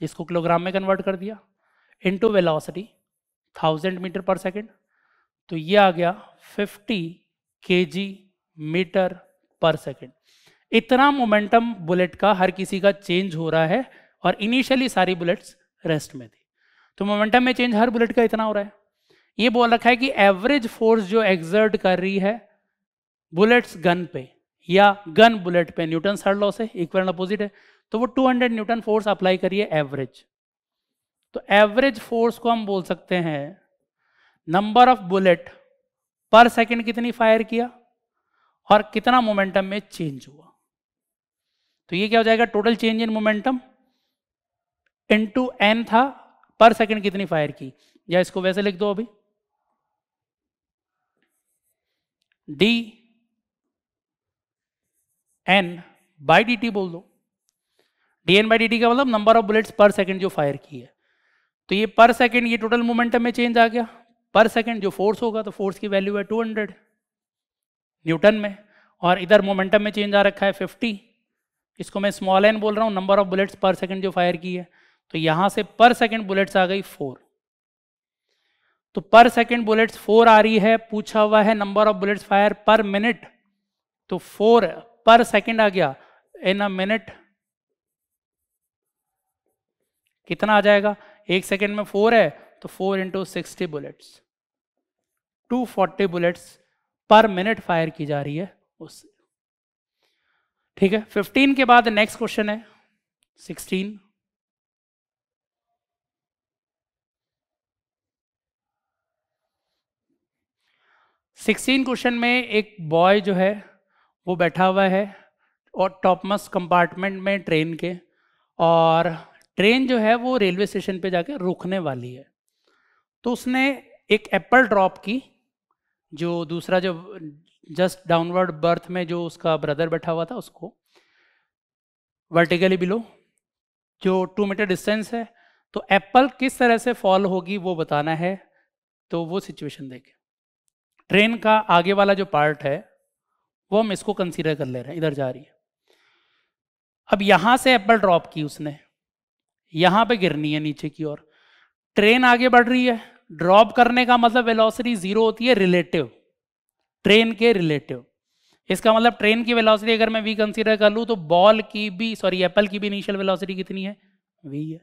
जिसको किलोग्राम में कन्वर्ट कर दिया into velocity 1000 metre per second तो ये आ गया 50 केजी मीटर पर सेकंड इतना मोमेंटम बुलेट का हर किसी का चेंज हो रहा है और इनिशियली सारी बुलेट्स रेस्ट में थी तो मोमेंटम में चेंज हर बुलेट का इतना हो रहा है ये बोल रखा है कि एवरेज फोर्स जो एग्जर्ट कर रही है बुलेट्स गन पे या गन बुलेट पे न्यूटन सर लॉ से इक्वल अपोजिट है तो वो 200 न्यूटन फोर्स अप्लाई करिए एवरेज तो एवरेज फोर्स को हम बोल सकते हैं number of bullet per second कितनी फायर किया और कितना मोमेंटम में चेंज हुआ तो ये क्या हो जाएगा total change in momentum two N था पर सेकंड कितनी फायर की या इसको वैसे लिख दो अभी D N by D T बोल दो D N by D T का मतलब number of bullets per second जो फायर की है तो ये पर सेकंड ये टोटल मोमेंटम में चेंज आ गया पर सेकंड जो फोर्स होगा तो फोर्स की वैल्यू है 200 न्यूटन में और इधर मोमेंटम में चेंज आ रखा है 50 इसको मैं स्मॉल एन बोल रहा हूँ number of bullets per second जो फायर की है तो यहां से पर सेकंड बुलेट्स आ गई फोर तो पर सेकंड बुलेट्स फोर आ रही है पूछा हुआ है number of bullets fire per minute तो फोर पर सेकंड आ गया इन अ मिनट कितना आ जाएगा एक सेकंड में फोर है तो four into sixty bullets two forty bullets per minute fire की जा रही है उससे ठीक है फिफ्टीन के बाद नेक्स्ट क्वेश्चन है 16 16 क्वेश्चन में एक बॉय जो है वो बैठा हुआ है और टॉपमस्ट कंपार्टमेंट में ट्रेन के और ट्रेन जो है वो रेलवे स्टेशन पे जाके रुकने वाली है तो उसने एक एप्पल ड्रॉप की जो दूसरा जो जस्ट डाउनवर्ड बर्थ में जो उसका ब्रदर बैठा हुआ था उसको वर्टिकली बिलो जो टू मीटर डिस्टेंस है तो एप्पल किस तरह से फॉल होगी वो बताना है तो वो सिचुएशन देखे ट्रेन का आगे वाला जो पार्ट है वो हम इसको कंसीडर कर ले रहे हैं इधर जा रही है अब यहां से एप्पल ड्रॉप की उसने यहां पे गिरनी है नीचे की ओर ट्रेन आगे बढ़ रही है ड्रॉप करने का मतलब वेलोसिटी जीरो होती है रिलेटिव ट्रेन के रिलेटिव इसका मतलब ट्रेन की वेलोसिटी अगर मैं वी कंसीडर कर लूँ तो बॉल की भी सॉरी एप्पल की भी इनिशियल वेलोसिटी कितनी है वी है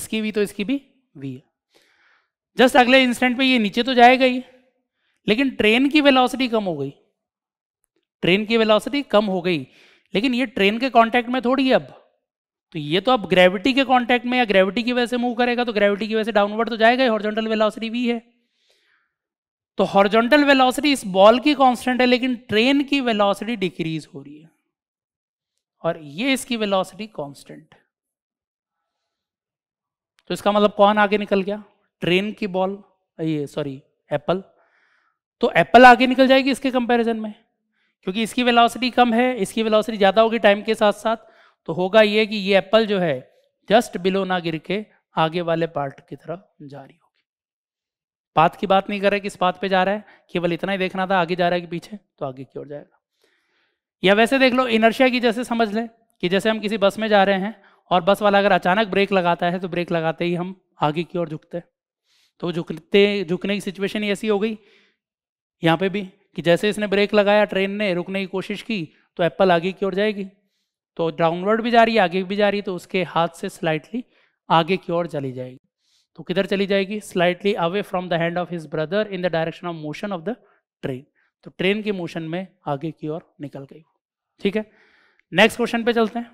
इसकी भी तो इसकी भी वी है जस्ट अगले इंस्टेंट पे ये नीचे तो जाएगा ही लेकिन ट्रेन की वेलोसिटी कम हो गई ट्रेन की वेलोसिटी कम हो गई लेकिन ये ट्रेन के कॉन्टैक्ट में थोड़ी है अब तो ये तो अब ग्रेविटी के कॉन्टैक्ट में या ग्रेविटी की वजह से मूव करेगा तो ग्रेविटी की वजह से डाउनवर्ड तो जाएगा ही हॉर्जेंटल वेलासिटी वी है तो हॉर्जोंटल वेलोसिटी इस बॉल की कांस्टेंट है लेकिन ट्रेन की वेलोसिटी डिक्रीज हो रही है और ये इसकी वेलोसिटी कांस्टेंट तो इसका मतलब कौन आगे निकल गया ट्रेन की बॉल ये सॉरी एप्पल तो एप्पल आगे निकल जाएगी इसके कंपैरिजन में क्योंकि इसकी वेलोसिटी कम है इसकी वेलोसिटी ज़्यादा होगी टाइम के साथ साथ तो होगा ये कि ये एप्पल जो है जस्ट बिलो ना गिर के आगे वाले पार्ट की तरफ जा रही हो पाथ की बात नहीं कर रहे किस पाथ पे जा रहा है केवल इतना ही देखना था आगे जा रहा है कि पीछे तो आगे की ओर जाएगा या वैसे देख लो इनर्शिया की जैसे समझ ले कि जैसे हम किसी बस में जा रहे हैं और बस वाला अगर अचानक ब्रेक लगाता है तो ब्रेक लगाते ही हम आगे की ओर झुकते हैं तो झुकते झुकने की सिचुएशन ही ऐसी हो गई यहाँ पे भी कि जैसे इसने ब्रेक लगाया ट्रेन ने रुकने की कोशिश की तो एप्पल आगे की ओर जाएगी तो डाउनवर्ड भी जा रही है आगे भी जा रही है तो उसके हाथ से स्लाइटली आगे की ओर चली जाएगी तो किधर चली जाएगी slightly away from the hand of his brother in the direction of motion of the train तो ट्रेन के मोशन में आगे की ओर निकल गई ठीक है नेक्स्ट क्वेश्चन पे चलते हैं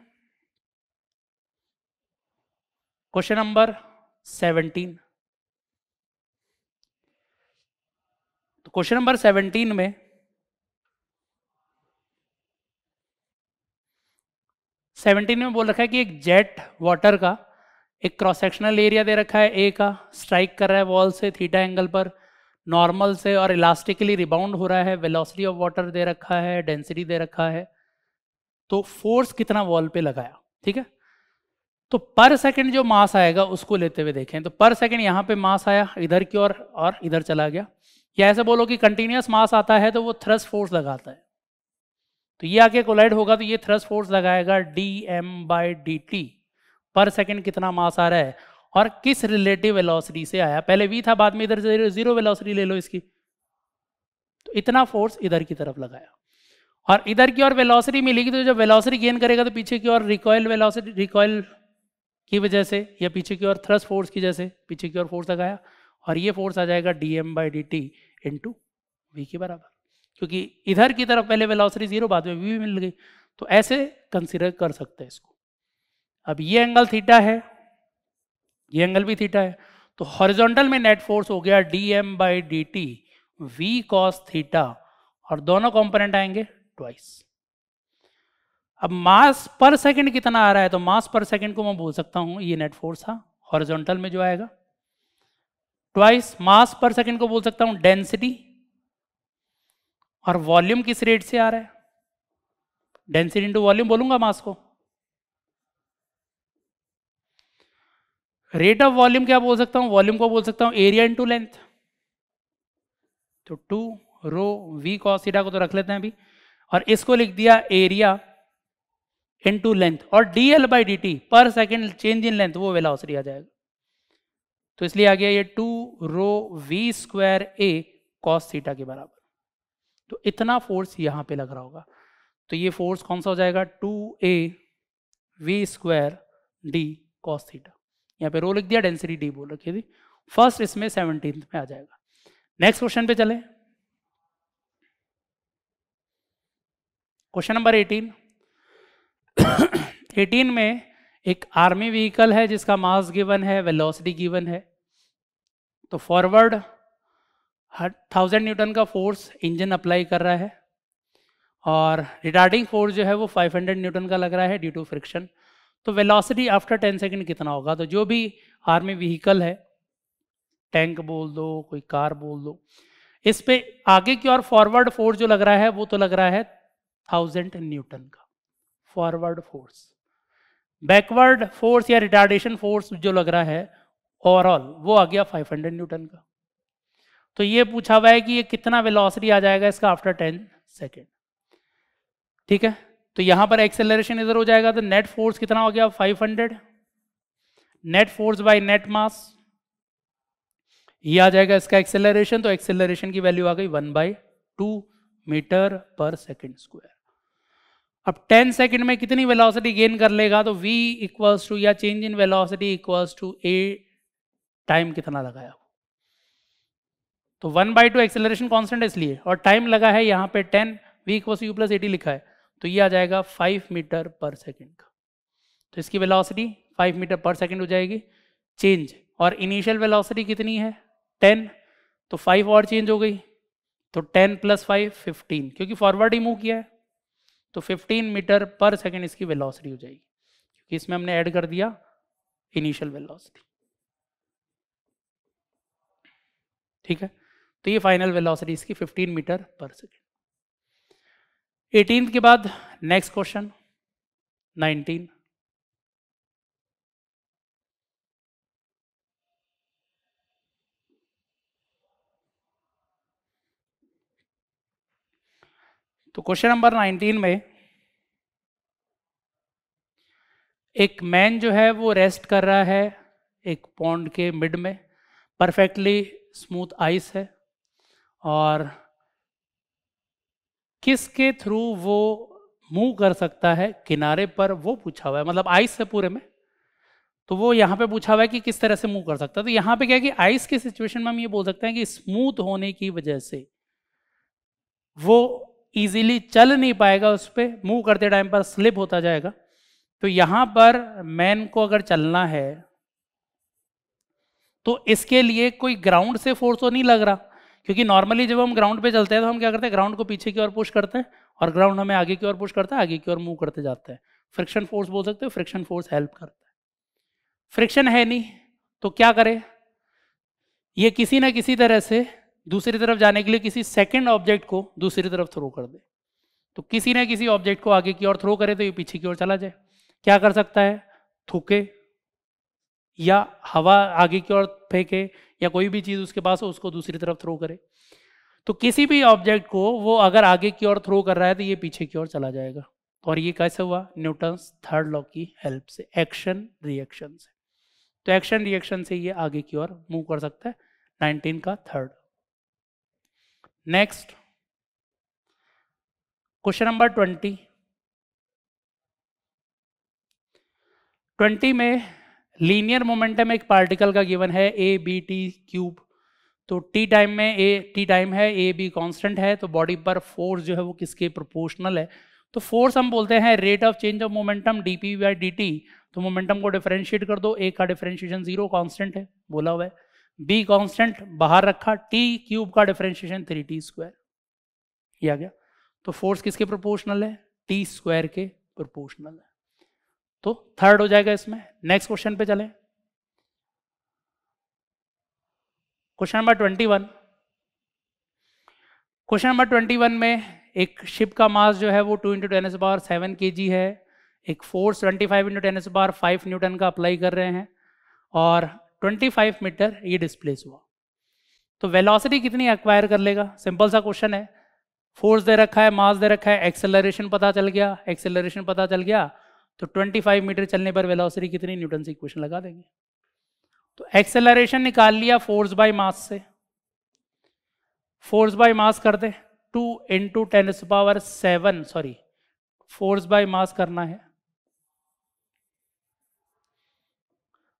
क्वेश्चन नंबर सेवनटीन तो क्वेश्चन नंबर सेवनटीन में सेवनटीन में बोल रखा है कि एक जेट वाटर का एक क्रॉस सेक्शनल एरिया दे रखा है ए का स्ट्राइक कर रहा है वॉल से थीटा एंगल पर नॉर्मल से और इलास्टिकली रिबाउंड हो रहा है वेलोसिटी ऑफ वाटर दे रखा है डेंसिटी दे रखा है तो फोर्स कितना वॉल पे लगाया ठीक है तो पर सेकंड जो मास आएगा उसको लेते हुए देखें तो पर सेकंड यहाँ पे मास आया इधर की ओर और, इधर चला गया या ऐसे बोलो कि कंटिन्यूस मास आता है तो वो थ्रस फोर्स लगाता है तो ये आके कोलाइड होगा तो ये थ्रस फोर्स लगाएगा D M by D T per second कितना मास आ रहा है और किस रिलेटिव वेलोसिटी से आया पहले वी था बाद में इधर से जीरो वेलोसिटी ले लो इसकी तो इतना फोर्स इधर की तरफ लगाया और इधर की ओर वेलोसिटी मिलेगी तो जब वेलोसिटी गेन करेगा तो पीछे की ओर रिकॉयल वेलोसिटी रिकॉयल की वजह से या पीछे की ओर थ्रस्ट फोर्स की जैसे पीछे की ओर फोर्स लगाया और ये फोर्स आ जाएगा D M by D T into V के बराबर क्योंकि इधर की तरफ पहले वेलोसिटी जीरो बाद में वी मिल गई तो ऐसे कंसिडर कर सकते हैं इसको अब ये एंगल थीटा है ये एंगल भी थीटा है तो हॉरिजॉन्टल में नेट फोर्स हो गया D M by D T V cos theta और दोनों कंपोनेंट आएंगे ट्वाइस अब मास पर सेकंड कितना आ रहा है तो मास पर सेकंड को मैं बोल सकता हूं ये नेट फोर्स था हॉरिजॉन्टल में जो आएगा ट्वाइस मास पर सेकंड को बोल सकता हूं डेंसिटी और वॉल्यूम किस रेट से आ रहा है डेंसिटी इंटू वॉल्यूम बोलूंगा मास को रेट ऑफ वॉल्यूम क्या बोल सकता हूँ वॉल्यूम को बोल सकता हूँ एरिया टू लेंथ तो टू रो वी कॉसिडा को तो रख लेते हैं अभी और इसको लिख दिया एरिया टू लेंथ और DL by D T per second change in length वो वेलासिटी आ जाएगा तो इसलिए आ गया ये two rho V square A cos theta के बराबर तो इतना फोर्स यहां पे लग रहा होगा तो ये फोर्स कौन सा हो जाएगा two A V square D cos theta यहाँ पे रो लिख दिया डेंसिटी डी बोल रखी थी फर्स्ट इसमें सेवनटीन में आ जाएगा नेक्स्ट क्वेश्चन पे चले क्वेश्चन नंबर एटीन एटीन में एक आर्मी व्हीकल है जिसका मास गिवन है वेलोसिटी गिवन है तो फॉरवर्ड थाउजेंड न्यूटन का फोर्स इंजन अप्लाई कर रहा है और रिटार्डिंग फोर्स जो है वो 500 न्यूटन का लग रहा है ड्यू टू फ्रिक्शन तो वेलोसिटी आफ्टर टेन सेकेंड कितना होगा तो जो भी आर्मी व्हीकल है टैंक बोल दो कोई कार बोल दो इस पे आगे की ओर फॉरवर्ड फोर्स जो लग रहा है वो तो लग रहा है थाउजेंड न्यूटन का फॉरवर्ड फोर्स बैकवर्ड फोर्स या रिटार्डेशन फोर्स जो लग रहा है ओवरऑल वो आ गया 500 न्यूटन का तो ये पूछा हुआ है कि ये कितना वेलोसिटी आ जाएगा इसका आफ्टर 10 सेकेंड ठीक है तो यहां पर एक्सेलरेशन इधर हो जाएगा तो नेट फोर्स कितना हो गया 500 net force by net mass ये आ जाएगा इसका एक्सेलरेशन तो एक्सेलरेशन की वैल्यू आ गई one by two metre per second square अब 10 सेकंड में कितनी वेलोसिटी गेन कर लेगा तो v इक्वल्स टू या change in velocity equals to a time कितना लगाया तो 1 बाई टू एक्सेलरेशन कॉन्स्टेंट इसलिए और टाइम लगा है यहां पर ten V equals U plus AT लिखा है तो ये आ जाएगा फाइव मीटर पर सेकेंड का तो इसकी velocity five metre per second हो जाएगी चेंज और इनिशियल वेलोसिटी कितनी है टेन तो फाइव और चेंज हो गई तो टेन प्लस फाइव फिफ्टीन क्योंकि फॉरवर्ड ही मूव किया है तो फिफ्टीन मीटर पर सेकेंड इसकी वेलोसिटी हो जाएगी क्योंकि इसमें हमने ऐड कर दिया इनिशियल वेलोसिटी ठीक है तो ये फाइनल वेलोसिटी इसकी fifteen metre per second eighteen के बाद नेक्स्ट क्वेश्चन नाइनटीन तो क्वेश्चन नंबर नाइनटीन में एक मैन जो है वो रेस्ट कर रहा है एक पॉन्ड के मिड में परफेक्टली स्मूथ आइस है और किसके थ्रू वो मूव कर सकता है किनारे पर वो पूछा हुआ है मतलब आइस है पूरे में तो वो यहाँ पे पूछा हुआ है कि किस तरह से मूव कर सकता है तो यहाँ पे क्या है कि आइस के सिचुएशन में हम ये बोल सकते हैं कि स्मूथ होने की वजह से वो इजीली चल नहीं पाएगा उस पर मूव करते टाइम पर स्लिप होता जाएगा तो यहाँ पर मैन को अगर चलना है तो इसके लिए कोई ग्राउंड से फोर्स तो नहीं लग रहा क्योंकि नॉर्मली जब हम ग्राउंड पे चलते हैं तो हम क्या करते हैं ग्राउंड को पीछे की ओर पुश करते हैं और ग्राउंड हमें आगे की ओर पुश करता है आगे की ओर मूव करते जाते हैं फ्रिक्शन फोर्स बोल सकते हो फ्रिक्शन फोर्स हेल्प करता है फ्रिक्शन है नहीं तो क्या करे ये किसी ना किसी तरह से दूसरी तरफ जाने के लिए किसी सेकेंड ऑब्जेक्ट को दूसरी तरफ थ्रो कर दे तो किसी ना किसी ऑब्जेक्ट को आगे की ओर थ्रो करे तो ये पीछे की ओर चला जाए क्या कर सकता है थूके या हवा आगे की ओर फेंके या कोई भी चीज़ उसके पास हो उसको दूसरी तरफ थ्रो करे तो किसी भी ऑब्जेक्ट को वो अगर आगे की ओर थ्रो कर रहा है तो ये पीछे की ओर चला जाएगा और ये कैसे हुआ न्यूटन्स थर्ड लॉ की हेल्प से एक्शन रिएक्शन से तो एक्शन रिएक्शन से ये आगे की ओर मूव कर सकता है नाइनटीन का third next question number twenty twenty में लीनियर मोमेंटम एक पार्टिकल का गिवन है ए बी टी क्यूब तो टी टाइम में ए टी टाइम है ए बी कांस्टेंट है तो बॉडी पर फोर्स जो है वो किसके प्रोपोर्शनल है तो फोर्स हम बोलते हैं rate of change of momentum D P by D T तो मोमेंटम को डिफ्रेंशिएट कर दो ए का डिफ्रेंशिएशन जीरो कांस्टेंट है बोला हुआ है बी कांस्टेंट बाहर रखा टी क्यूब का डिफ्रेंशिएशन थ्री टी स्क्वायर ये आ गया तो फोर्स किसके प्रोपोर्शनल है टी स्क्वायर के प्रोपोर्शनल है तो थर्ड हो जाएगा इसमें नेक्स्ट क्वेश्चन पे चलें question number twenty one question number twenty one में एक शिप का मास जो है वो टू इंटू टेन एस बार सेवन के जी है एक force twenty five into ten ten's बार फाइव न्यूटन का अप्लाई कर रहे हैं और ट्वेंटी फाइव मीटर ये डिस्प्लेस हुआ तो वेलोसिटी कितनी एक्वायर कर लेगा सिंपल सा क्वेश्चन है फोर्स दे रखा है मास दे रखा है एक्सेलरेशन पता चल गया एक्सेलरेशन पता चल गया तो 25 मीटर चलने पर वेलोसिटी कितनी न्यूटन से इक्वेशन लगा देंगे तो एक्सेलरेशन निकाल लिया फोर्स बाय मास से फोर्स बाय मास कर दे two into ten power seven sorry force by mass करना है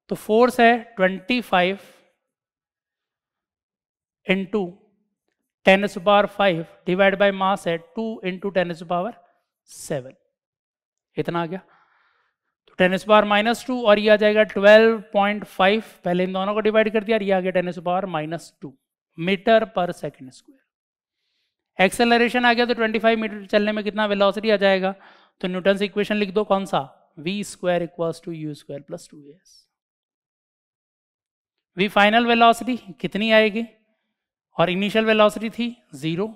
तो फोर्स है 25 five into ten power five divide by mass है two into ten power seven इतना आ गया ten S power minus two और ये आ जाएगा ट्वेल्व पॉइंट फाइव पहले इन दोनों को डिवाइड कर दिया ये आ गया ten S power minus two metre per second square acceleration आ गया तो ट्वेंटी फाइव मीटर चलने में कितना वेलोसिटी आ जाएगा तो न्यूटन से इक्वेशन लिख दो कौन सा V square equals to you square plus two S V final velocity कितनी आएगी और इनिशियल वेलोसिटी थी zero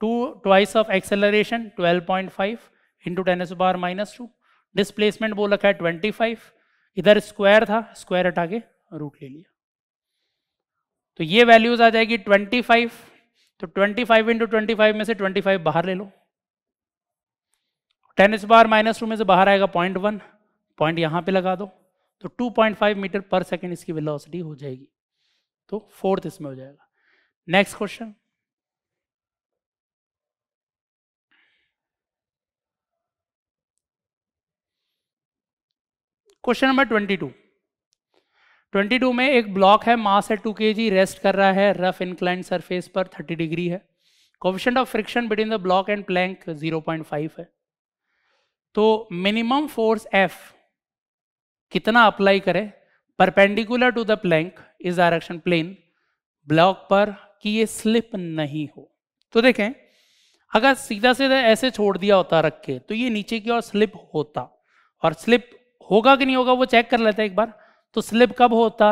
two twice of acceleration twelve point five into ten S power minus two displacement बोल रखा है ट्वेंटी फाइव इधर square था square हटा के रूट ले लिया तो ये वैल्यूज आ जाएगी ट्वेंटी फाइव तो twenty five into twenty five में से ट्वेंटी फाइव बाहर ले लो टेन इस बार माइनस टू में से बाहर आएगा पॉइंट वन पॉइंट यहां पे लगा दो तो two point five metre per second इसकी वेलोसिटी हो जाएगी तो फोर्थ इसमें हो जाएगा next question question number twenty two twenty two में एक ब्लॉक है मास है टू के जी रेस्ट कर रहा है रफ इनक्लाइन सरफेस पर थर्टी डिग्री है coefficient of friction between the block and plank zero point five है तो मिनिमम फोर्स एफ कितना अप्लाई करे perpendicular to the plank is direction plane block पर कि ये स्लिप नहीं हो तो देखें अगर सीधा सीधा ऐसे छोड़ दिया होता रख के तो ये नीचे की ओर स्लिप होता और स्लिप होगा कि नहीं होगा वो चेक कर लेते हैं एक बार तो स्लिप कब होता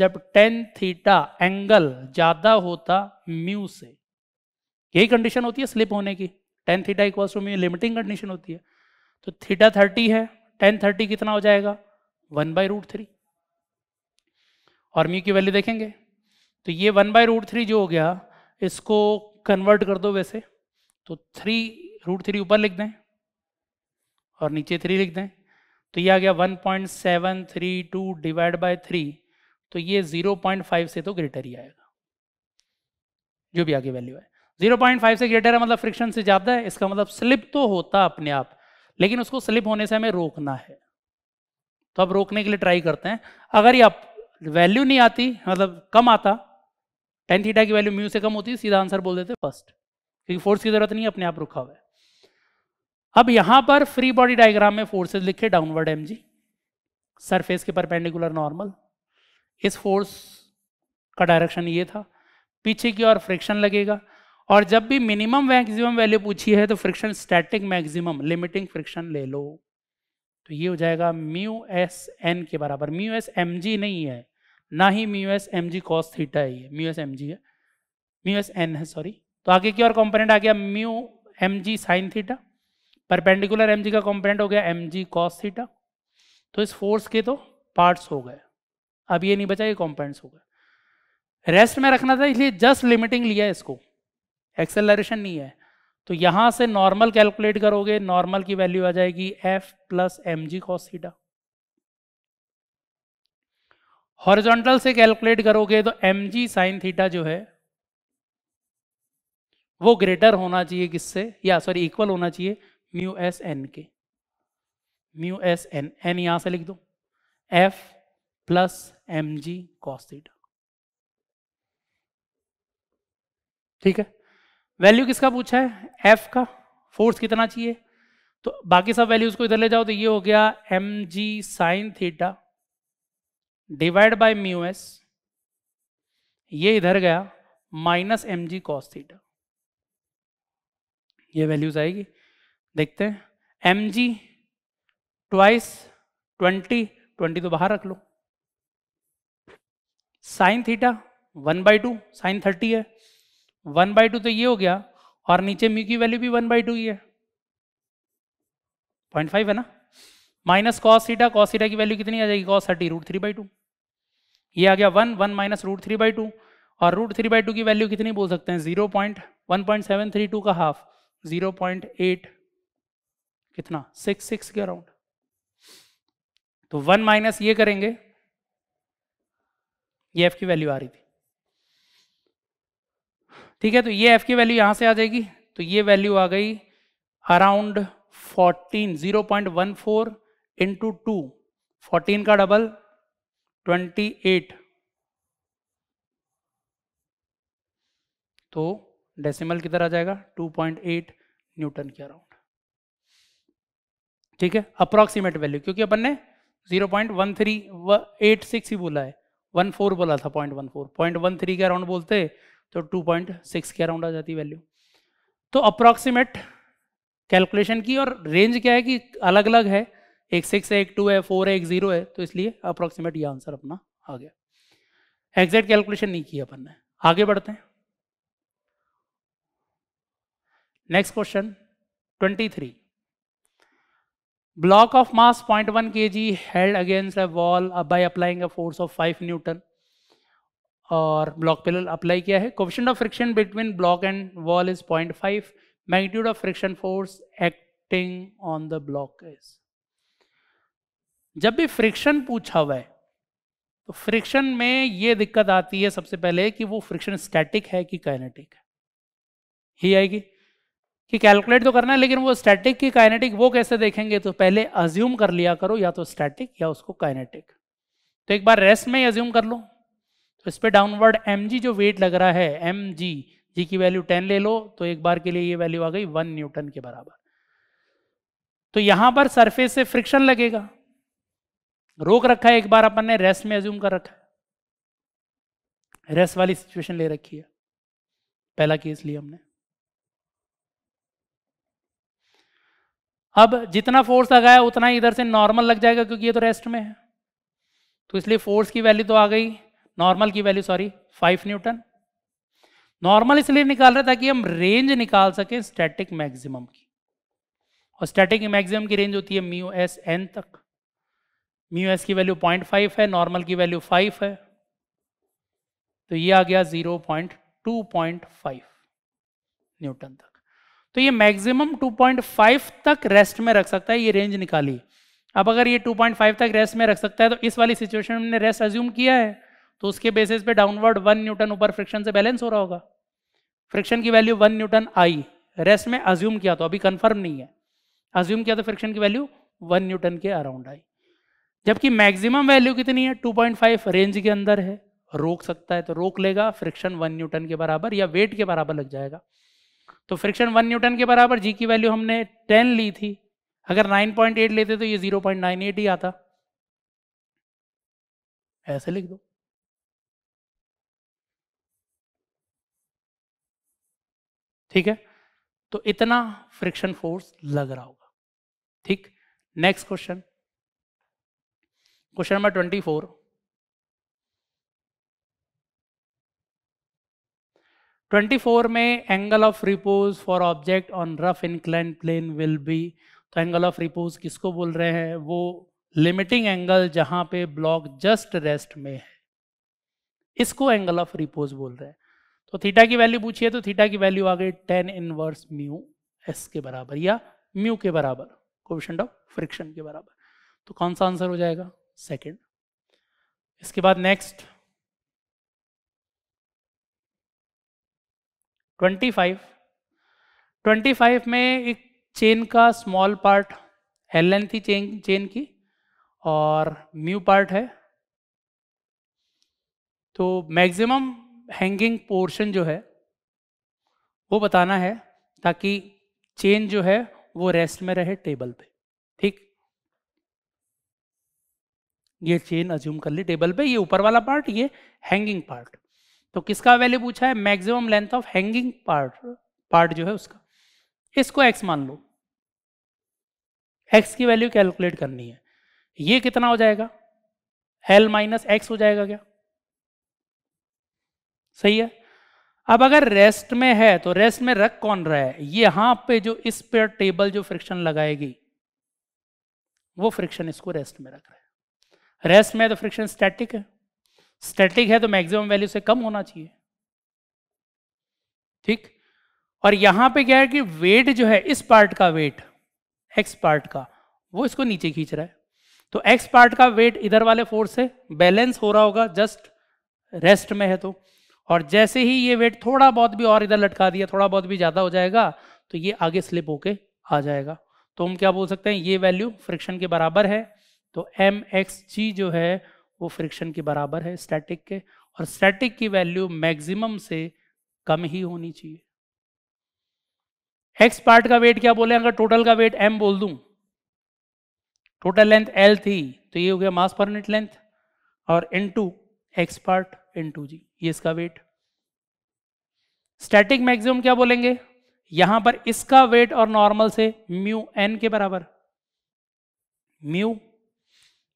जब टेन थीटा एंगल ज्यादा होता म्यू से यही कंडीशन होती है स्लिप होने की tan theta equal to mu limiting condition होती है तो थीटा थर्टी है टेन थर्टी कितना हो जाएगा वन बाई रूट थ्री और म्यू की वैल्यू देखेंगे तो ये वन बाय रूट थ्री जो हो गया इसको कन्वर्ट कर दो वैसे तो थ्री रूट थ्री ऊपर लिख दें और नीचे थ्री लिख दें तो ये आ गया 1.732 डिवाइड बाय 3 तो ये 0.5 से तो ग्रेटर ही आएगा जो भी आगे वैल्यू है 0.5 से ग्रेटर है मतलब फ्रिक्शन से ज़्यादा है इसका मतलब स्लिप तो होता अपने आप लेकिन उसको स्लिप होने से हमें रोकना है तो अब रोकने के लिए ट्राई करते हैं अगर ये आप वैल्यू नहीं आती मतलब कम आता टेन थीटा की वैल्यू म्यू से कम होती सीधा आंसर बोल देते फर्स्ट क्योंकि फोर्स की जरूरत नहीं अपने आप रुका हुआ है अब यहां पर फ्री बॉडी डायग्राम में फोर्सेज लिखे डाउनवर्ड एम जी सरफेस के परपेंडिकुलर नॉर्मल इस फोर्स का डायरेक्शन ये था पीछे की ओर फ्रिक्शन लगेगा और जब भी मिनिमम मैक्सिमम वैल्यू पूछी है तो friction static maximum limiting friction ले लो तो ये हो जाएगा म्यू एस एन के बराबर म्यू एस एम जी नहीं है ना ही म्यू एस एम जी कॉस थीटा है म्यू एस एम जी है म्यू एस एन है सॉरी तो आगे की ओर कंपोनेंट आ गया mu M G sine theta perpendicular M का कॉम्पोनेंट हो गया एम जी कॉस थीटा तो इस फोर्स के तो पार्ट्स हो गए अब ये नहीं बचा ये कॉम्पोनेंट्स हो गए रेस्ट में रखना था इसलिए जस्ट लिमिटिंग लिया है इसको एक्सेलरेशन नहीं है तो यहां से नॉर्मल कैलकुलेट करोगे नॉर्मल की वैल्यू आ जाएगी F plus M G cos theta horizontal से कैलकुलेट करोगे तो एम जी साइन थीटा जो है वो ग्रेटर होना चाहिए किससे या सॉरी इक्वल होना चाहिए म्यू एस एन के म्यू एस एन एन यहां से लिख दो F plus M G cos theta ठीक है वैल्यू किसका पूछा है एफ का फोर्स कितना चाहिए तो बाकी सब वैल्यूज को इधर ले जाओ तो ये हो गया M G sine theta divide by mu S ये इधर गया minus M G cos theta ये वैल्यूज आएगी देखते हैं M G twice twenty twenty तो बाहर रख लो sine theta one by two sine thirty है वन बाई टू तो ये हो गया और नीचे म्यू की वैल्यू भी वन बाई टू ही है पॉइंट फाइव है ना minus cos theta cos theta की वैल्यू कितनी आ जाएगी cos thirty root three by two ये आ गया one one minus root three by two और रूट थ्री बाई टू की वैल्यू कितनी बोल सकते हैं zero point one point seven three two का हाफ जीरो पॉइंट एट कितना सिक्स सिक्स के अराउंड तो वन माइनस ये करेंगे ये एफ की वैल्यू आ रही थी ठीक है तो ये एफ की वैल्यू यहां से आ जाएगी तो ये वैल्यू आ गई around fourteen zero point one four into two fourteen का डबल ट्वेंटी एट तो डेसिमल किधर आ जाएगा 2.8 न्यूटन के अराउंड ठीक है अप्रॉक्सीमेट वैल्यू क्योंकि अपन ने zero point one three eight six ही बोला है वन फोर बोला था point one four point one three के अराउंड बोलते तो टू पॉइंट सिक्स के अराउंड आ जाती वैल्यू तो अप्रॉक्सीमेट कैलकुलेशन की और रेंज क्या है कि अलग अलग है एक सिक्स है एक टू है फोर है एक जीरो है तो इसलिए अप्रॉक्सीमेट ये आंसर अपना आ गया एग्जैक्ट कैलकुलेशन नहीं किया अपन ने आगे बढ़ते हैं next question twenty three block of mass 0.1 kg held against a wall uh, by applying a force of 5 newton और ब्लॉक पे अप्लाई किया है coefficient of friction between block and wall is 0.5 magnitude of friction force acting on the block is जब भी friction पूछा हुआ है तो फ्रिक्शन में ये दिक्कत आती है सबसे पहले कि वो फ्रिक्शन स्टैटिक है कि कैनेटिक है ही आएगी कि कैलकुलेट तो करना है लेकिन वो स्टैटिक की काइनेटिक वो कैसे देखेंगे तो पहले अज्यूम कर लिया करो या तो स्टैटिक या उसको काइनेटिक तो एक बार रेस्ट में अज्यूम कर लो तो इस पर डाउनवर्ड एम जो वेट लग रहा है एम जी जी की वैल्यू टेन ले लो तो एक बार के लिए ये वैल्यू आ गई वन न्यूटन के बराबर तो यहां पर सरफेस से फ्रिक्शन लगेगा रोक रखा है एक बार अपन ने रेस्ट में एज्यूम कर रखा है रेस्ट वाली सिचुएशन ले रखी है पहला केस लिया हमने अब जितना फोर्स लगाया उतना ही इधर से नॉर्मल लग जाएगा क्योंकि ये तो रेस्ट में है तो इसलिए फोर्स की वैल्यू तो आ गई नॉर्मल की value sorry five newton normal इसलिए निकाल रहे ताकि हम रेंज निकाल सकें स्टैटिक मैक्सिमम की और स्टैटिक मैक्सिमम की रेंज होती है म्यू एस एन तक म्यू एस की वैल्यू पॉइंट फाइव है नॉर्मल की वैल्यू फाइव है तो ये आ गया zero point two point five newton तक तो ये मैक्सिमम 2.5 तक रेस्ट में रख सकता है ये रेंज निकाली अब अगर ये 2.5 तक रेस्ट में रख सकता है तो इस वाली सिचुएशन में रेस्ट एज्यूम किया है तो उसके बेसिस पे डाउनवर्ड वन न्यूटन ऊपर फ्रिक्शन से बैलेंस हो रहा होगा फ्रिक्शन की वैल्यू वन न्यूटन आई रेस्ट में अज्यूम किया तो अभी कंफर्म नहीं है अज्यूम किया तो फ्रिक्शन की वैल्यू वन न्यूटन के अराउंड आई जबकि मैक्सिमम वैल्यू कितनी है 2.5 रेंज के अंदर है रोक सकता है तो रोक लेगा फ्रिक्शन वन न्यूटन के बराबर या वेट के बराबर लग जाएगा तो फ्रिक्शन वन न्यूटन के बराबर जी की वैल्यू हमने टेन ली थी अगर नाइन पॉइंट एट लेते तो ये जीरो पॉइंट नाइन एट ही आता ऐसे लिख दो ठीक है तो इतना फ्रिक्शन फोर्स लग रहा होगा ठीक next question question number twenty four 24 में angle of repose for object on rough incline plane will be तो एंगल ऑफ रिपोज किसको बोल रहे हैं वो लिमिटिंग एंगल जहां पे ब्लॉक जस्ट रेस्ट में है इसको एंगल ऑफ रिपोज बोल रहे हैं तो थीटा की वैल्यू पूछिए तो थीटा की वैल्यू आ गई टेन इनवर्स म्यू एस के बराबर या म्यू के बराबर क्वेश्चन ऑफ फ्रिक्शन के बराबर तो कौन सा आंसर हो जाएगा सेकेंड इसके बाद next twenty five twenty five में एक चेन का स्मॉल पार्ट एल लेंथ ही चेन चेन की और म्यू पार्ट है तो मैक्सिमम हैंगिंग पोर्शन जो है वो बताना है ताकि चेन जो है वो रेस्ट में रहे टेबल पे ठीक ये चेन अज्यूम कर ली टेबल पे ये ऊपर वाला पार्ट ये हैंगिंग पार्ट तो किसका वैल्यू पूछा है maximum length of hanging part part जो है उसका इसको एक्स मान लो एक्स की वैल्यू कैलकुलेट करनी है ये कितना हो जाएगा एल माइनस एक्स हो जाएगा क्या सही है अब अगर रेस्ट में है तो रेस्ट में रख कौन रहा है यहां पे जो इस पे टेबल जो फ्रिक्शन लगाएगी वो फ्रिक्शन इसको रेस्ट में रख रहा है रेस्ट में तो फ्रिक्शन स्टैटिक है स्टैटिक है तो मैक्सिमम वैल्यू से कम होना चाहिए ठीक और यहां पे क्या है कि वेट जो है इस पार्ट का वेट एक्स पार्ट का वो इसको नीचे खींच रहा है तो एक्स पार्ट का वेट इधर वाले फोर्स से बैलेंस हो रहा होगा जस्ट रेस्ट में है तो और जैसे ही ये वेट थोड़ा बहुत भी और इधर लटका दिया थोड़ा बहुत भी ज़्यादा हो जाएगा तो ये आगे स्लिप होके आ जाएगा तो हम क्या बोल सकते हैं ये वैल्यू फ्रिक्शन के बराबर है तो एम एक्स जी जो है वो फ्रिक्शन के बराबर है स्टैटिक के और स्टैटिक की वैल्यू मैक्सिमम से कम ही होनी चाहिए एक्स पार्ट का वेट क्या बोले अगर टोटल का वेट एम बोल दूं टोटल लेंथ एल थी तो ये हो गया मास पर यूनिट लेंथ और into x part into g ये इसका वेट स्टैटिक मैक्सिमम क्या बोलेंगे यहां पर इसका वेट और नॉर्मल से म्यू एन के बराबर म्यू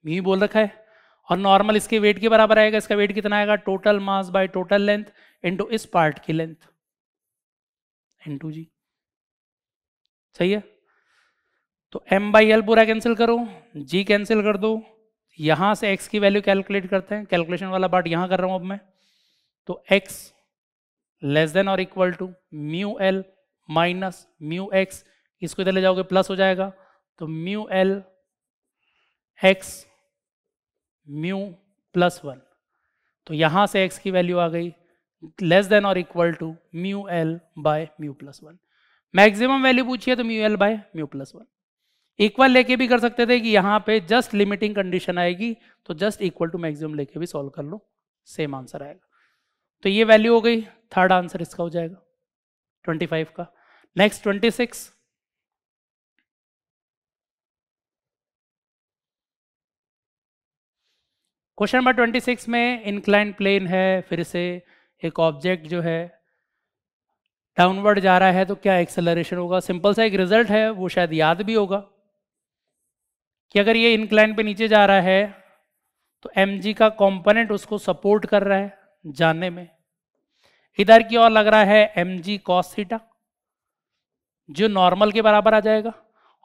म्यू बोल रखा है और नॉर्मल इसके वेट के बराबर आएगा इसका वेट कितना आएगा total mass by total length into इस पार्ट की लेंथ इनटू जी सही है तो एम बाई एल पूरा कैंसिल करो जी कैंसिल कर दो यहां से एक्स की वैल्यू कैलकुलेट करते हैं कैलकुलेशन वाला पार्ट यहां कर रहा हूं अब मैं तो एक्स लेस देन और equal to mu l minus mu x इसको इधर ले जाओगे प्लस हो जाएगा तो mu l x mu plus one तो यहाँ से एक्स की वैल्यू आ गई लेस देन और equal to mu l by mu plus one maximum value पूछिए तो mu l by mu plus one equal लेके भी कर सकते थे कि यहाँ पे जस्ट लिमिटिंग कंडीशन आएगी तो जस्ट इक्वल टू मैक्सिमम लेके भी सॉल्व कर लो सेम आंसर आएगा तो ये वैल्यू हो गई थर्ड आंसर इसका हो जाएगा 25 का next 26 question number twenty six में इंक्लाइन प्लेन है फिर से एक ऑब्जेक्ट जो है डाउनवर्ड जा रहा है तो क्या एक्सेलरेशन होगा सिंपल सा एक रिजल्ट है वो शायद याद भी होगा कि अगर ये इंक्लाइन पे नीचे जा रहा है तो एम का कॉम्पोनेंट उसको सपोर्ट कर रहा है जाने में इधर की ओर लग रहा है एम जी कॉस थीटा जो नॉर्मल के बराबर आ जाएगा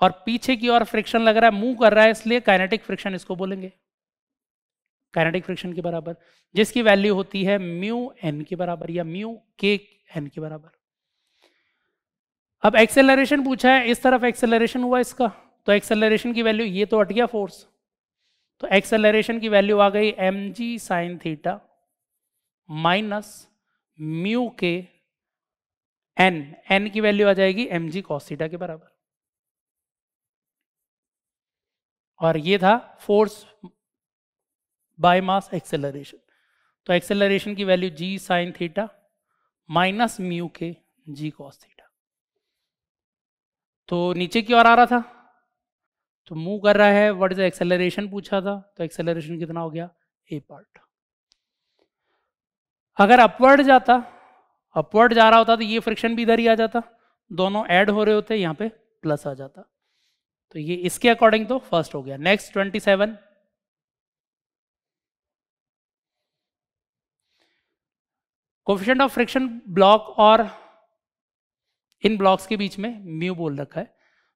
और पीछे की ओर फ्रिक्शन लग रहा है मूव कर रहा है इसलिए काइनेटिक फ्रिक्शन इसको बोलेंगे काइनेटिक फ्रिक्शन के बराबर जिसकी वैल्यू होती है म्यू एन के बराबर या म्यू के एन के बराबर अब एक्सेलरेशन पूछा है इस तरफ एक्सेलरेशन हुआ इसका तो एक्सेलरेशन की वैल्यू ये तो अट गया फोर्स तो एक्सेलरेशन की वैल्यू आ गई M G sine theta minus mu k n N की वैल्यू आ जाएगी एम जी कॉसिटा के बराबर और ये था फोर्स बाय मास एक्सेलरेशन तो एक्सेलरेशन की value g sine theta minus mu k g cos theta तो नीचे की ओर आ रहा था तो मूव कर रहा है व्हाट इज एक्सेलरेशन पूछा था तो एक्सेलरेशन कितना हो गया ए पार्ट अगर अपवर्ड जाता अपवर्ड जा रहा होता तो ये फ्रिक्शन भी इधर ही आ जाता दोनों ऐड हो रहे होते यहां पे प्लस आ जाता तो ये इसके अकॉर्डिंग तो फर्स्ट हो गया next twenty coefficient of friction block और इन ब्लॉक्स के बीच में म्यू बोल रखा है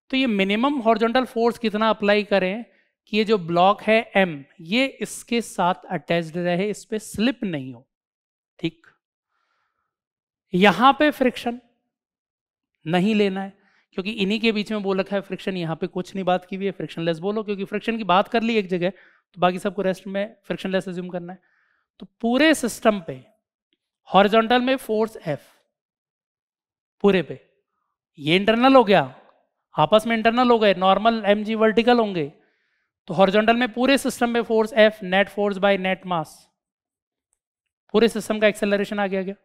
तो ये मिनिमम हॉर्जोंटल फोर्स कितना अप्लाई करें कि ये जो ब्लॉक है एम ये इसके साथ अटैच्ड रहे इस पर स्लिप नहीं हो ठीक यहां पे फ्रिक्शन नहीं लेना है क्योंकि इन्हीं के बीच में बोल रखा है फ्रिक्शन यहां पे कुछ नहीं बात की हुई है लेस बोलो क्योंकि फ्रिक्शन की बात कर ली एक जगह तो बाकी सबको रेस्ट में लेस रिज्यूम करना है तो पूरे सिस्टम पे हॉरिजॉन्टल में फोर्स एफ पूरे पे ये इंटरनल हो गया आपस में इंटरनल हो गए नॉर्मल एम जी वर्टिकल होंगे तो हॉरिजॉन्टल में पूरे सिस्टम में force f net force by net mass पूरे सिस्टम का एक्सेलरेशन आ गया क्या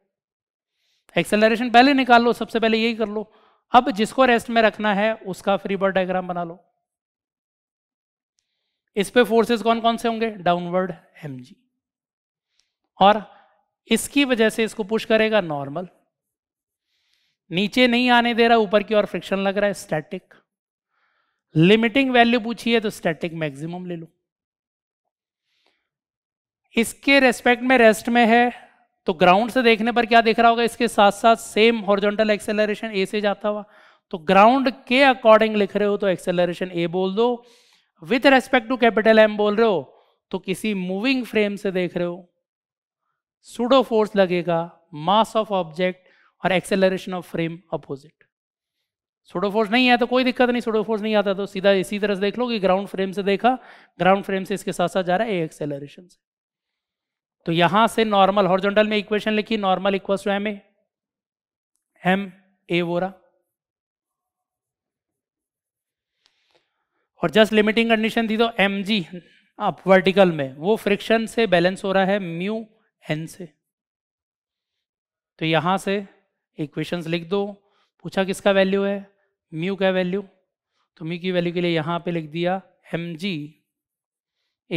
एक्सेलरेशन पहले निकाल लो सबसे पहले यही कर लो अब जिसको रेस्ट में रखना है उसका फ्री बर्ड डायग्राम बना लो इस पे फोर्सेस कौन कौन से होंगे डाउनवर्ड एम जी और इसकी वजह से इसको पुश करेगा नॉर्मल नीचे नहीं आने दे रहा ऊपर की ओर फ्रिक्शन लग रहा है स्टैटिक लिमिटिंग वैल्यू पूछी है तो स्टैटिक मैक्सिमम ले लो इसके रेस्पेक्ट में रेस्ट में है तो ग्राउंड से देखने पर क्या दिख रहा होगा इसके साथ साथ सेम हॉरिजॉन्टल एक्सेलरेशन ए से जाता हुआ तो ग्राउंड के अकॉर्डिंग लिख रहे हो तो एक्सेलरेशन ए बोल दो with respect to capital m बोल रहे हो तो किसी मूविंग फ्रेम से देख रहे हो सूडो फोर्स लगेगा मास ऑफ ऑब्जेक्ट और acceleration of frame opposite pseudo force नहीं आया तो कोई दिक्कत नहीं सूडो फोर्स नहीं आता तो सीधा इसी तरह से देख लो कि ग्राउंड फ्रेम से देखा ग्राउंड फ्रेम से इसके साथ साथ जा रहा है ए एक्सेलरेशन से तो यहां से नॉर्मल हॉर्जोंटल में इक्वेशन लिखी normal equal to M a m a वोरा और जस्ट लिमिटिंग कंडीशन थी तो एम जी आप वर्टिकल में वो फ्रिक्शन से बैलेंस हो रहा है म्यू एन से तो यहां से इक्वेशंस लिख दो पूछा किसका वैल्यू है म्यू का वैल्यू तो म्यू की वैल्यू के लिए यहां पे लिख दिया m g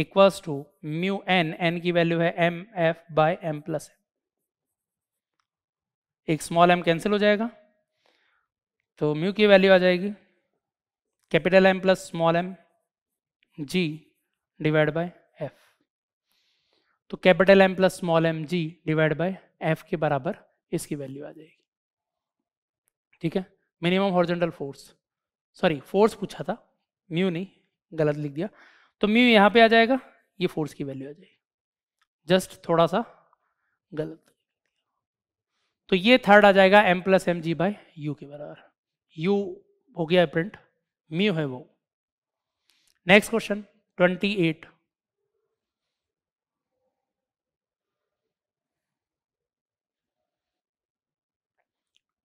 equals to mu n N की वैल्यू है m f by m plus m एक स्मॉल एम कैंसिल हो जाएगा तो म्यू की वैल्यू आ जाएगी capital m plus small m g divide by तो capital m plus small m g divide by f के बराबर इसकी वैल्यू आ जाएगी ठीक है minimum horizontal force sorry force पूछा था म्यू नहीं गलत लिख दिया तो म्यू यहाँ पे आ जाएगा ये फोर्स की वैल्यू आ जाएगी जस्ट थोड़ा सा गलत तो ये थर्ड आ जाएगा m plus M g by u के बराबर यू हो गया प्रिंट म्यू है वो नेक्स्ट क्वेश्चन ट्वेंटी एट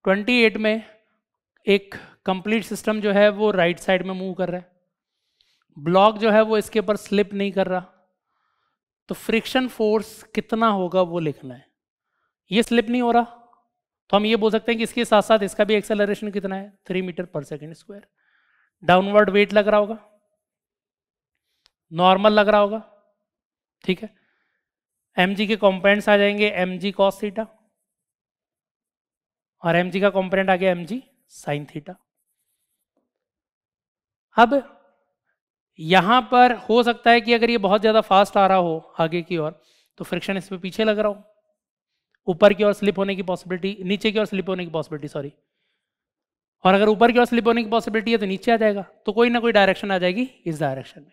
28 में एक कंप्लीट सिस्टम जो है वो राइट right साइड में मूव कर रहा है ब्लॉक जो है वो इसके ऊपर स्लिप नहीं कर रहा तो फ्रिक्शन फोर्स कितना होगा वो लिखना है ये स्लिप नहीं हो रहा तो हम ये बोल सकते हैं कि इसके साथ साथ इसका भी एक्सेलरेशन कितना है three meter per second square downward weight लग रहा होगा नॉर्मल लग रहा होगा ठीक है एम के कॉम्पेंट्स आ जाएंगे एम जी कॉस्टा और एम का कॉम्पोनेंट आ गया एम जी साइन थीटा अब यहां पर हो सकता है कि अगर ये बहुत ज्यादा फास्ट आ रहा हो आगे की ओर तो फ्रिक्शन इसमें पीछे लग रहा हो ऊपर की ओर स्लिप होने की पॉसिबिलिटी नीचे की ओर स्लिप होने की पॉसिबिलिटी सॉरी और अगर ऊपर की ओर स्लिप होने की पॉसिबिलिटी है तो नीचे आ जाएगा तो कोई ना कोई डायरेक्शन आ जाएगी इस डायरेक्शन में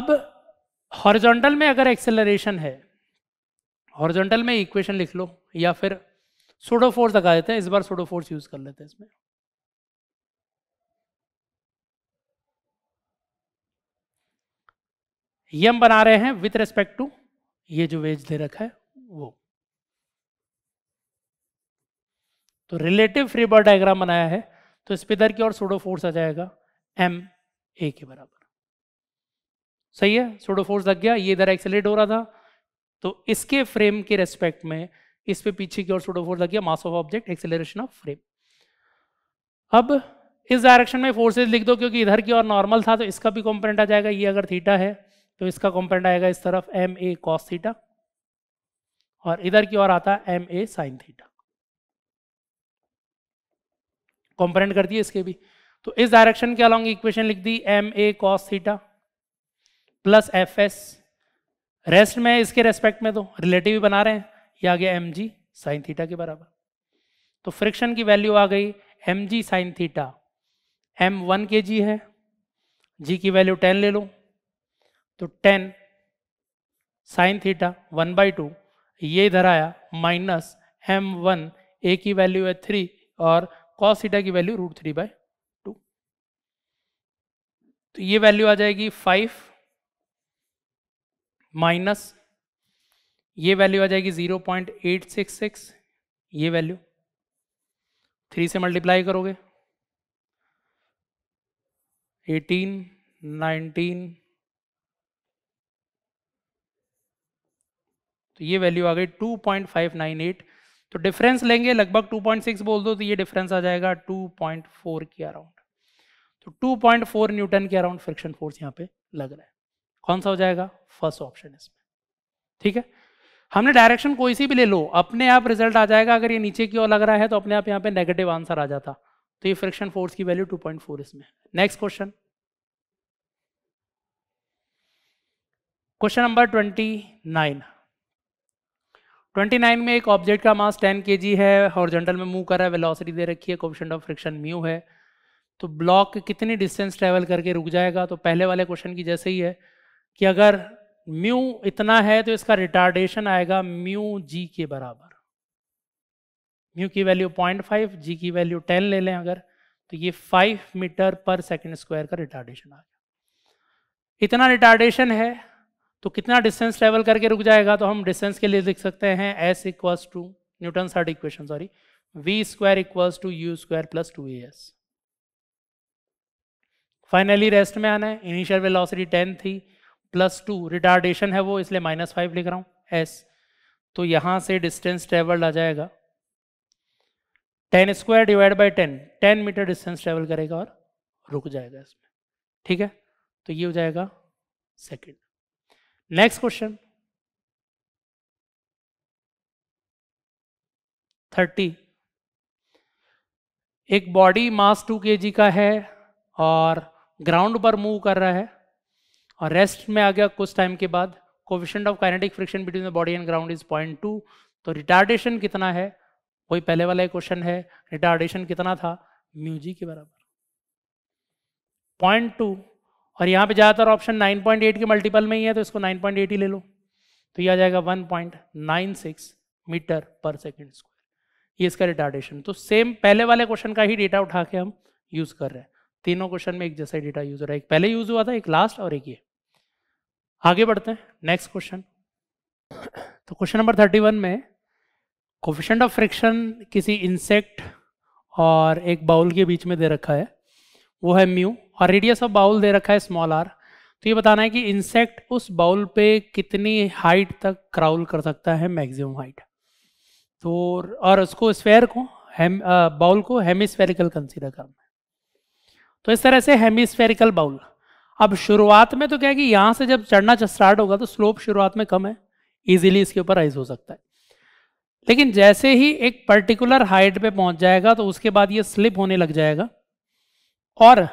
अब हॉरिजॉन्टल में अगर एक्सेलरेशन है हॉरिजॉन्टल में इक्वेशन लिख लो या फिर फोर्स लगा देते हैं इस बार सोडो फोर्स यूज कर लेते हैं इसमें यम बना रहे हैं विथ रेस्पेक्ट टू ये जो वेज दे रखा है वो तो रिलेटिव फ्री बर्ड डायग्राम बनाया है तो स्पिदर की और सोडो फोर्स आ जाएगा एम ए के बराबर सही है सोडो फोर्स लग गया ये इधर एक्सेलेट हो रहा था तो इसके फ्रेम के रेस्पेक्ट में इस पे पीछे की ओर सोडो फोर्स लग गया mass of object acceleration of frame अब इस डायरेक्शन में फोर्सेज लिख दो क्योंकि इधर की ओर नॉर्मल था तो इसका भी कॉम्पोनेंट आ जाएगा ये अगर थीटा है तो इसका कॉम्पोनेंट आएगा इस तरफ एम ए कॉस थीटा और इधर की ओर आता है m a sine theta component कर दिए इसके भी तो इस डायरेक्शन के अलॉन्ग इक्वेशन लिख दी m a cos theta plus f s rest में इसके रेस्पेक्ट में तो रिलेटिव ही बना रहे हैं ये आ गया एम जी साइन थीटा के बराबर तो फ्रिक्शन की वैल्यू आ गई M G sine theta M one के जी है जी की वैल्यू टेन ले लो तो ten sine theta one by two ये इधर आया माइनस एम वन ए की वैल्यू है थ्री और कॉस थीटा की value root three by two तो ये वैल्यू आ जाएगी फाइव माइनस ये वैल्यू आ जाएगी zero point eight six six ये वैल्यू थ्री से मल्टीप्लाई करोगे एटीन नाइनटीन तो ये वैल्यू आ गई two point five nine eight तो डिफरेंस लेंगे लगभग टू पॉइंट सिक्स बोल दो तो ये डिफरेंस आ जाएगा टू पॉइंट फोर के अराउंड तो टू पॉइंट फोर न्यूटन के अराउंड फ्रिक्शन फोर्स यहाँ पे लग रहा है कौन सा हो जाएगा फर्स्ट ऑप्शन इसमें ठीक है हमने डायरेक्शन कोई सी भी ले लो अपने आप रिजल्ट आ जाएगा अगर ये नीचे की ओर लग रहा है तो अपने आप यहाँ पे नेगेटिव आंसर आ जाता तो ये फ्रिक्शन फोर्स की वैल्यू 2.4 इसमें नेक्स्ट क्वेश्चन क्वेश्चन नंबर 29 29 में एक ऑब्जेक्ट का मास 10 के है हॉर्जेंटल में मूव कर रहा है वेलोसिटी दे रखी है कोफिशेंट ऑफ फ्रिक्शन म्यू है तो ब्लॉक कितनी डिस्टेंस ट्रेवल करके रुक जाएगा तो पहले वाले क्वेश्चन की जैसे ही है कि अगर म्यू इतना है तो इसका रिटार्डेशन आएगा म्यू जी के बराबर म्यू की वैल्यू 0.5 जी की वैल्यू 10 ले लें अगर तो ये 5 मीटर पर सेकंड स्क्वायर का रिटार्डेशन आ गया इतना रिटार्डेशन है तो कितना डिस्टेंस ट्रेवल करके रुक जाएगा तो हम डिस्टेंस के लिए लिख सकते हैं s equals to newton side equation sorry v square equals to you square plus two A s finally rest में आना है इनिशियल वेलोसिटी 10 थी प्लस टू रिटार्डेशन है वो इसलिए माइनस फाइव लिख रहा हूँ एस तो यहाँ से डिस्टेंस ट्रेवल्ड आ जाएगा ten square divide by ten ten metre distance travel करेगा और रुक जाएगा इसमें ठीक है तो ये हो जाएगा सेकेंड नेक्स्ट क्वेश्चन थर्टी एक बॉडी मास टू के का है और ग्राउंड पर मूव कर रहा है और रेस्ट में आ गया कुछ टाइम के बाद coefficient of kinetic friction between the body and ground is point two तो रिटार्डेशन कितना है वही पहले वाला एक क्वेश्चन है रिटार्डेशन कितना था म्यूजी के बराबर पॉइंट टू और यहाँ पे ज़्यादातर ऑप्शन नाइन पॉइंट एट के मल्टीपल में ही है तो इसको नाइन पॉइंट एट ही ले लो तो ये आ जाएगा one point nine six meter per second square ये इसका रिटार्डेशन तो सेम पहले वाले क्वेश्चन का ही डेटा उठा के हम यूज़ कर रहे हैं तीनों क्वेश्चन में एक जैसा डेटा यूज़ हो रहा है एक पहले यूज़ हुआ था एक लास्ट और एक ये आगे बढ़ते हैं नेक्स्ट क्वेश्चन तो क्वेश्चन नंबर थर्टी वन में कोफिशेंट ऑफ फ्रिक्शन किसी इंसेक्ट और एक बाउल के बीच में दे रखा है वो है म्यू और रेडियस ऑफ बाउल दे रखा है स्मॉल आर तो ये बताना है कि इंसेक्ट उस बाउल पे कितनी हाइट तक क्राउल कर सकता है मैक्सिमम हाइट तो और उसको स्फेयर को हेम बाउल को हेमिस्फेरिकल कंसीडर करना है तो इस तरह से हेमिस्फेरिकल बाउल अब शुरुआत में तो क्या है कि यहाँ से जब चढ़ना स्टार्ट होगा तो स्लोप शुरुआत में कम है ईजिली इसके ऊपर राइज हो सकता है लेकिन जैसे ही एक पर्टिकुलर हाइट पे पहुंच जाएगा तो उसके बाद ये स्लिप होने लग जाएगा और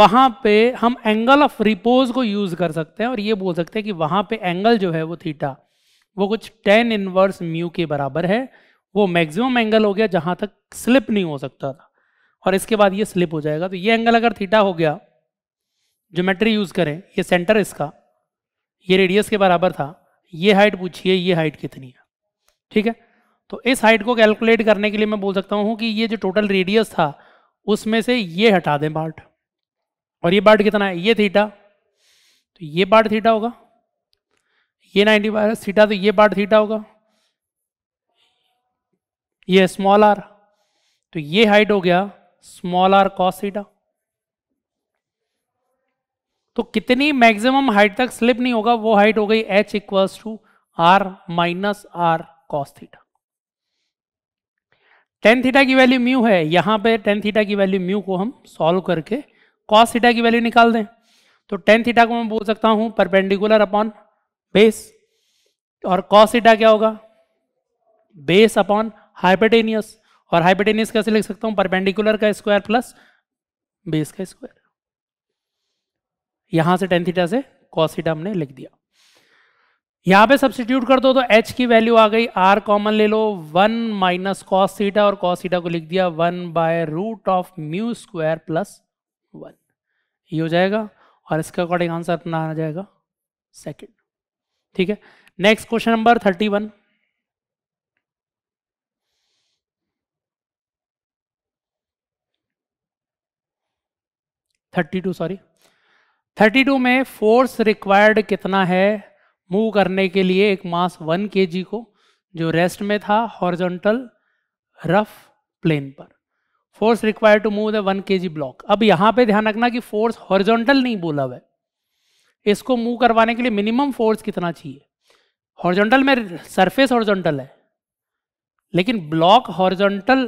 वहाँ पे हम एंगल ऑफ रिपोज को यूज़ कर सकते हैं और ये बोल सकते हैं कि वहाँ पे एंगल जो है वो थीटा वो कुछ टेन इनवर्स म्यू के बराबर है वो मैक्सिमम एंगल हो गया जहाँ तक स्लिप नहीं हो सकता था और इसके बाद ये स्लिप हो जाएगा तो ये एंगल अगर थीटा हो गया ज्योमेट्री यूज़ करें ये सेंटर इसका ये रेडियस के बराबर था ये हाइट पूछिए ये हाइट कितनी है ठीक है तो इस हाइट को कैलकुलेट करने के लिए मैं बोल सकता हूँ कि ये जो टोटल रेडियस था उसमें से ये हटा दें बाट और ये बाट कितना है ये थीटा तो ये पार्ट थीटा होगा ये नाइनटी फाइव थीटा तो ये पार्ट थीटा होगा ये स्मॉल आर तो ये हाइट हो गया स्मॉल आर कॉस थीटा तो कितनी मैक्सिमम हाइट तक स्लिप नहीं होगा वो हाइट हो गई h equals to r minus r cos theta tan theta की वैल्यू म्यू है यहां पे टेन थीटा की वैल्यू म्यू को हम सॉल्व करके कॉस थीटा की वैल्यू निकाल दें तो टेन थीटा को मैं बोल सकता हूं परपेंडिकुलर अपॉन बेस और कॉस थीटा क्या होगा बेस अपॉन हाइपेटेनियस और हाइपेटेनियस कैसे लिख सकता हूँ परपेंडिकुलर का स्क्वायर प्लस बेस का स्क्वायर यहां से टेन थीटा से कॉसिटा हमने लिख दिया यहां पे सब्सिट्यूट कर दो तो h की वैल्यू आ गई r कॉमन ले लो 1 माइनस कॉस सीटा और कॉस सीटा को लिख दिया 1 by root of mu square plus one ये हो जाएगा और इसके अकॉर्डिंग आंसर अपना आ जाएगा सेकेंड ठीक है next question number thirty one thirty two sorry 32 में फोर्स रिक्वायर्ड कितना है मूव करने के लिए एक मास 1 के को जो रेस्ट में था हॉर्जोंटल रफ प्लेन पर force required to move the one के ब्लॉक अब यहाँ पे ध्यान रखना कि फोर्स हॉर्जोंटल नहीं बोला हुआ इसको मूव करवाने के लिए मिनिमम फोर्स कितना चाहिए हॉर्जोंटल में सरफेस हॉर्जोंटल है लेकिन ब्लॉक हॉर्जोंटल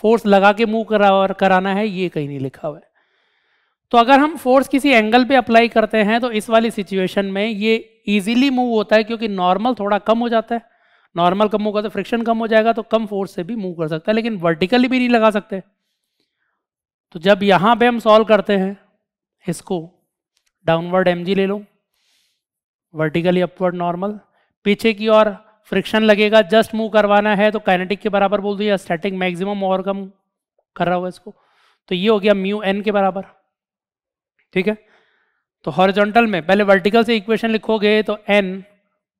फोर्स लगा के मूव करा कराना है ये कहीं नहीं लिखा हुआ है तो अगर हम फोर्स किसी एंगल पे अप्लाई करते हैं तो इस वाली सिचुएशन में ये इजीली मूव होता है क्योंकि नॉर्मल थोड़ा कम हो जाता है नॉर्मल कम होगा तो फ्रिक्शन कम हो जाएगा तो कम फोर्स से भी मूव कर सकता है लेकिन वर्टिकली भी नहीं लगा सकते तो जब यहाँ पे हम सॉल्व करते हैं इसको डाउनवर्ड एम ले लो वर्टिकली अपवर्ड नॉर्मल पीछे की ओर फ्रिक्शन लगेगा जस्ट मूव करवाना है तो काइनेटिक के बराबर बोल दिया स्टैटिक मैक्सिमम और कम कर रहा हुआ इसको तो ये हो गया म्यू एन के बराबर ठीक है तो हॉरिजॉन्टल में पहले वर्टिकल से इक्वेशन लिखोगे तो n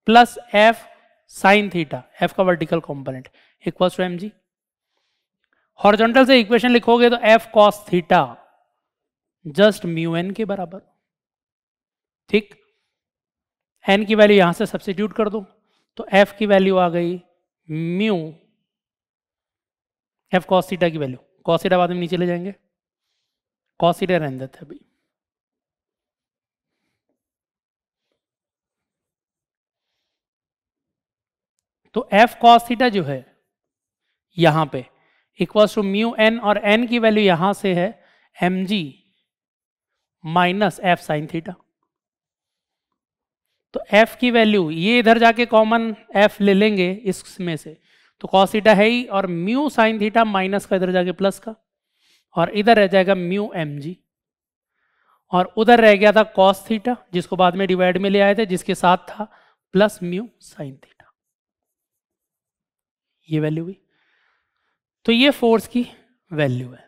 plus f sine theta f का vertical component equals to M g horizontal से इक्वेशन लिखोगे तो f cos theta just mu n के बराबर ठीक एन की वैल्यू यहां से सब्सिट्यूट कर दो तो एफ की वैल्यू आ गई म्यू एफ कॉस थीटा की वैल्यू कॉस थीटा बाद में नीचे ले जाएंगे कॉस थीटा रहने देते अभी तो एफ कॉस थीटा जो है यहां पे इक्वल्स टू म्यू एन और एन की वैल्यू यहां से है एम जी माइनस एफ साइन थीटा तो एफ की वैल्यू ये इधर जाके कॉमन एफ ले लेंगे इसमें से तो कॉस थीटा है ही और म्यू साइन थीटा माइनस का इधर जाके प्लस का और इधर रह जाएगा म्यू एम जी और उधर रह गया था कॉस थीटा जिसको बाद में डिवाइड में ले आए थे जिसके साथ था प्लस म्यू साइन थीटा ये वैल्यू हुई तो ये फोर्स की वैल्यू है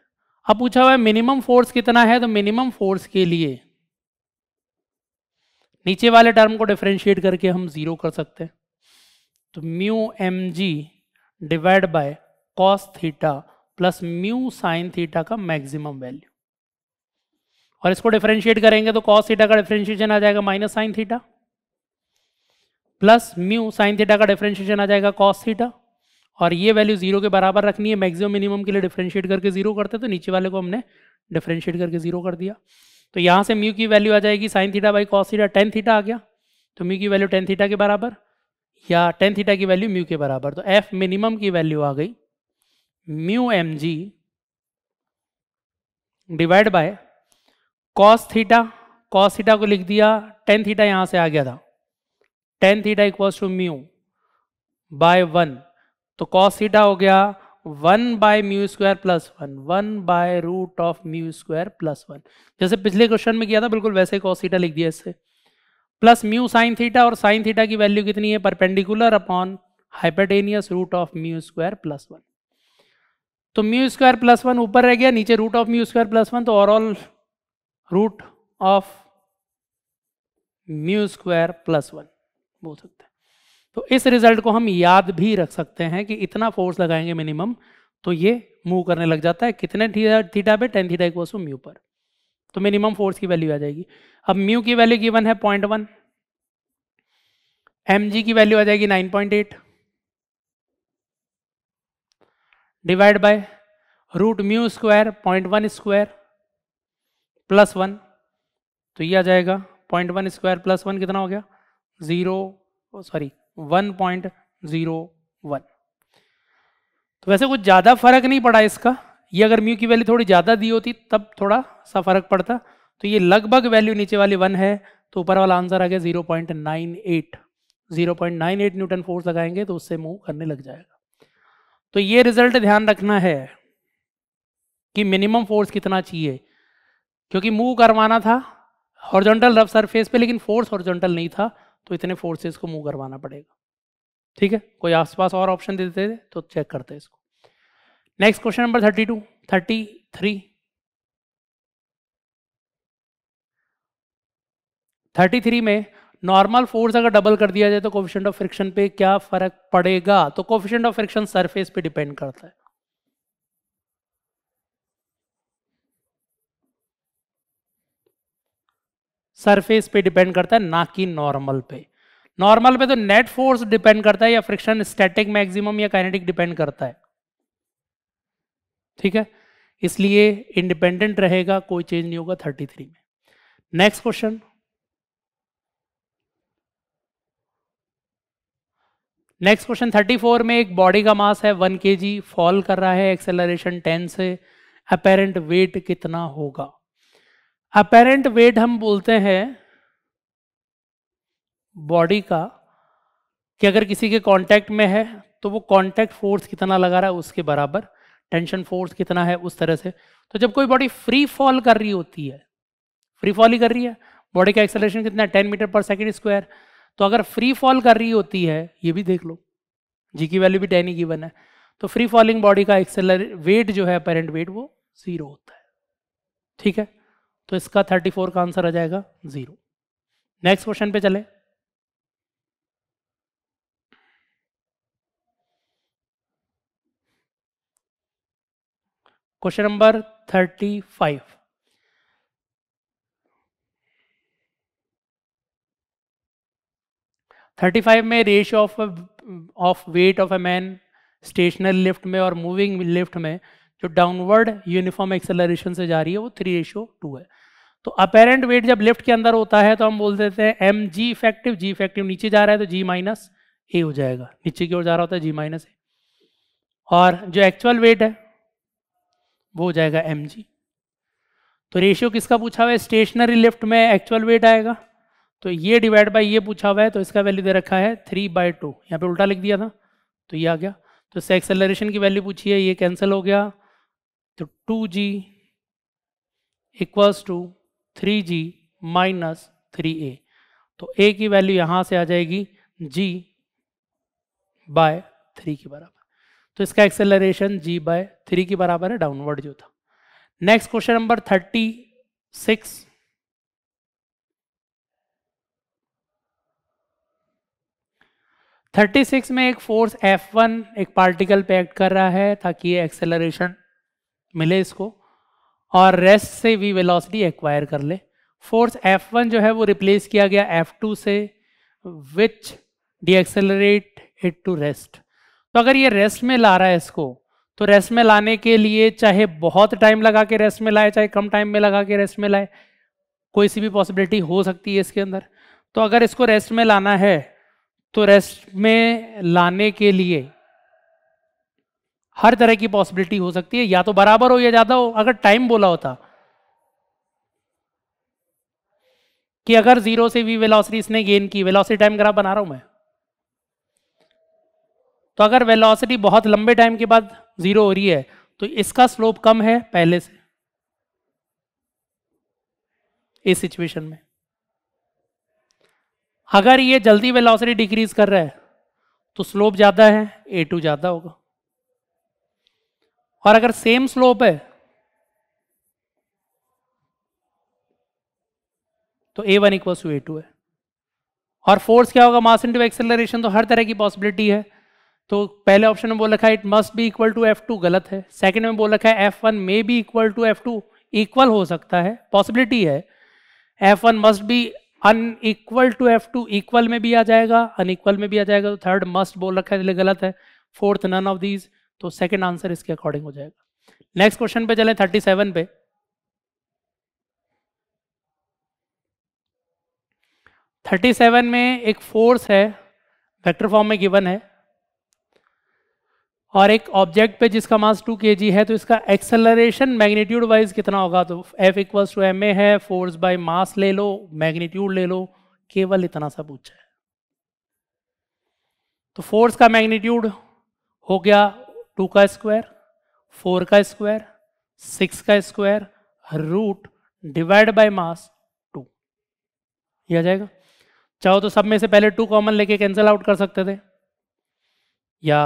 अब पूछा हुआ है मिनिमम फोर्स कितना है तो मिनिमम फोर्स के लिए नीचे वाले टर्म को डिफ्रेंशिएट करके हम जीरो कर सकते हैं तो mu M g divide by cos theta plus mu sine theta का मैक्सिमम वैल्यू और इसको डिफ्रेंशिएट करेंगे तो कॉस थीटा का डिफ्रेंशिएशन आ जाएगा minus sine theta plus mu sine theta का डिफ्रेंशिएशन आ जाएगा कॉस थीटा और ये वैल्यू जीरो के बराबर रखनी है मैक्सिमम मिनिमम के लिए डिफ्रेंशिएट करके जीरो करते तो नीचे वाले को हमने डिफ्रेंशिएट करके जीरो कर दिया तो यहाँ से म्यू की वैल्यू आ जाएगी sine theta by cos theta tan theta आ गया तो म्यू की वैल्यू टेन थीटा के बराबर या टेन थीटा की वैल्यू म्यू के बराबर तो एफ मिनिमम की वैल्यू आ गई mu M g divide by cos theta cos theta को लिख दिया टेन थीटा यहाँ से आ गया था ten theta equals to mu by one तो सीटा हो गया one by mu square plus one one by root of mu square plus one जैसे पिछले क्वेश्चन में किया था बिल्कुल वैसे ही कॉसीटा लिख दिया इससे प्लस म्यू साइन थीटा और साइन थीटा की वैल्यू कितनी है perpendicular upon hypotenuse root of mu square plus one तो म्यू स्क्वायर प्लस वन ऊपर रह गया नीचे root of mu square plus one तो overall root of mu square plus one बोल सकते तो इस रिजल्ट को हम याद भी रख सकते हैं कि इतना फोर्स लगाएंगे मिनिमम तो ये मूव करने लग जाता है कितने थीटा पे tan theta equals to mu पर तो मिनिमम फोर्स की वैल्यू आ जाएगी अब म्यू की वैल्यू गिवन है पॉइंट वन एम जी की वैल्यू आ जाएगी nine point eight divide by root mu square point one square plus one तो ये आ जाएगा point one square plus one कितना हो गया ज़ीरो सॉरी 1.01 तो वैसे कुछ ज़्यादा फर्क नहीं पड़ा इसका ये अगर म्यू की वैल्यू थोड़ी ज़्यादा दी होती तब थोड़ा सा फर्क पड़ता तो ये लगभग वैल्यू नीचे वाली वन है तो ऊपर वाला आंसर आ गया zero point nine eight zero point nine eight newton force लगाएंगे तो उससे मूव करने लग जाएगा तो ये रिजल्ट ध्यान रखना है कि मिनिमम फोर्स कितना चाहिए क्योंकि मूव करवाना था हॉर्जोंटल रफ सरफेस पे लेकिन फोर्स हॉर्जोंटल नहीं था तो इतने फोर्सेस को मूव करवाना पड़ेगा ठीक है कोई आसपास और ऑप्शन दे देते तो चेक करते इसको next question number thirty two thirty three thirty three में नॉर्मल फोर्स अगर डबल कर दिया जाए तो कोफिशेंट ऑफ फ्रिक्शन पे क्या फर्क पड़ेगा तो कोफिशेंट ऑफ फ्रिक्शन सरफेस पे डिपेंड करता है सरफेस पे डिपेंड करता है ना कि नॉर्मल पे नॉर्मल पे तो नेट फोर्स डिपेंड करता है या फ्रिक्शन स्टैटिक मैक्सिमम या काइनेटिक डिपेंड करता है ठीक है इसलिए इंडिपेंडेंट रहेगा कोई चेंज नहीं होगा 33 में नेक्स्ट क्वेश्चन नेक्स्ट क्वेश्चन 34 में एक बॉडी का मास है 1 केजी फॉल कर रहा है एक्सेलरेशन 10 से अपेरेंट वेट कितना होगा अपेरेंट वेट हम बोलते हैं बॉडी का कि अगर किसी के कांटेक्ट में है तो वो कांटेक्ट फोर्स कितना लगा रहा है उसके बराबर टेंशन फोर्स कितना है उस तरह से तो जब कोई बॉडी फ्री फॉल कर रही होती है फ्री फॉल ही कर रही है बॉडी का एक्सेलरेशन कितना है ten metre per second square तो अगर फ्री फॉल कर रही होती है ये भी देख लो जी की वैल्यू भी टेन ही गिवन है तो फ्री फॉलिंग बॉडी का एक्सेलर वेट जो है पेरेंट वेट वो जीरो होता है ठीक है तो इसका 34 का आंसर आ जाएगा जीरो नेक्स्ट क्वेश्चन पे चले क्वेश्चन नंबर 35 35 में ratio of of weight of a man stationary lift में और मूविंग लिफ्ट में जो डाउनवर्ड यूनिफॉर्म एक्सेलरेशन से जा रही है वो थ्री रेशियो टू है तो अपेरेंट वेट जब लिफ्ट के अंदर होता है तो हम बोल देते हैं M g effective g effective नीचे जा रहा है तो जी माइनस ए हो जाएगा नीचे की ओर जा रहा होता है जी माइनस ए और जो एक्चुअल वेट है वो हो जाएगा एम जी तो रेशियो किसका पूछा हुआ है स्टेशनरी लिफ्ट में एक्चुअल वेट आएगा तो ये डिवाइड बाई ये पूछा हुआ है तो इसका वैल्यू दे रखा है थ्री बाय टू यहाँ पे उल्टा लिख दिया था तो ये आ गया तो इससे एक्सेलरेशन की वैल्यू पूछी है ये कैंसिल हो गया तो two g equals to three g minus three a तो ए की वैल्यू यहां से आ जाएगी जी बाय थ्री के बराबर तो इसका एक्सेलरेशन जी बाय थ्री के बराबर है डाउनवर्ड जो था next question number thirty six thirty six में एक फोर्स F1 एक पार्टिकल पे एक्ट कर रहा है ताकि ये एक्सेलरेशन मिले इसको और रेस्ट से वी वेलोसिटी एक्वायर कर ले फोर्स एफ वन जो है वो रिप्लेस किया गया एफ टू से which decelerate it to rest तो अगर ये रेस्ट में ला रहा है इसको तो रेस्ट में लाने के लिए चाहे बहुत टाइम लगा के रेस्ट में लाए चाहे कम टाइम में लगा के रेस्ट में लाए कोई सी भी पॉसिबिलिटी हो सकती है इसके अंदर तो अगर इसको रेस्ट में लाना है तो रेस्ट में लाने के लिए हर तरह की पॉसिबिलिटी हो सकती है या तो बराबर हो या ज्यादा हो अगर टाइम बोला होता कि अगर जीरो से वी वेलोसिटी इसने गेन की वेलोसिटी टाइम ग्राफ बना रहा हूं मैं तो अगर वेलोसिटी बहुत लंबे टाइम के बाद जीरो हो रही है तो इसका स्लोप कम है पहले से इस सिचुएशन में अगर ये जल्दी वेलोसिटी डिक्रीज कर रहा है तो स्लोप ज्यादा है ए टू ज्यादा होगा और अगर सेम स्लोप है तो a one equal to a two है और फोर्स क्या होगा मास इनटू एक्सेलरेशन तो हर तरह की पॉसिबिलिटी है तो पहले ऑप्शन में बोल रखा है it must be equal to F two गलत है सेकंड में बोल रखा है F one may be equal to F two इक्वल हो सकता है पॉसिबिलिटी है F one must be unequal to F two equal में भी आ जाएगा अनइक्वल में भी आ जाएगा तो थर्ड मस्ट बोल रखा है गलत है फोर्थ नन ऑफ दीज तो सेकंड आंसर इसके अकॉर्डिंग हो जाएगा नेक्स्ट क्वेश्चन पे चले थर्टी सेवन पे थर्टी सेवन में एक फोर्स है वेक्टर फॉर्म में गिवन है और एक ऑब्जेक्ट पे जिसका मास टू के है तो इसका एक्सेलरेशन मैग्नीट्यूड वाइज कितना होगा तो F equal to M a है फोर्स बाय मास ले लो मैग्नीट्यूड ले लो केवल इतना सा पूछा है तो फोर्स का मैग्नीट्यूड हो गया टू का स्क्वायर फोर का स्क्वायर सिक्स का square root divide by mass two ये आ जाएगा चाहो तो सब में से पहले टू कॉमन लेके कैंसिल आउट कर सकते थे या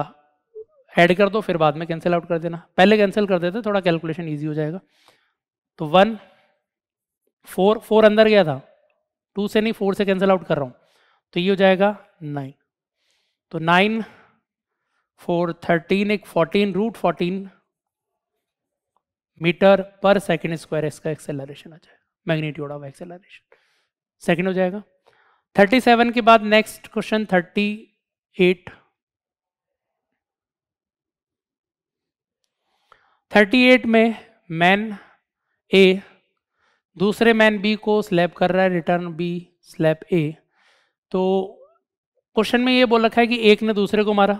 ऐड कर दो फिर बाद में कैंसिल आउट कर देना पहले कैंसिल कर देते थोड़ा कैलकुलेशन इजी हो जाएगा तो वन फोर फोर अंदर गया था टू से नहीं फोर से कैंसिल आउट कर रहा हूँ तो ये हो जाएगा नाइन तो नाइन फोर थर्टीन एक fourteen root fourteen metre per second square इसका एक्सेलरेशन आ जाएगा मैग्नीट्यूड ऑफ एक्सेलरेशन सेकेंड हो जाएगा थर्टी सेवन के बाद next question thirty thirty eight में मैन ए दूसरे मैन बी को स्लैब कर रहा है रिटर्न बी स्लैब ए तो क्वेश्चन में ये बोल रखा है कि एक ने दूसरे को मारा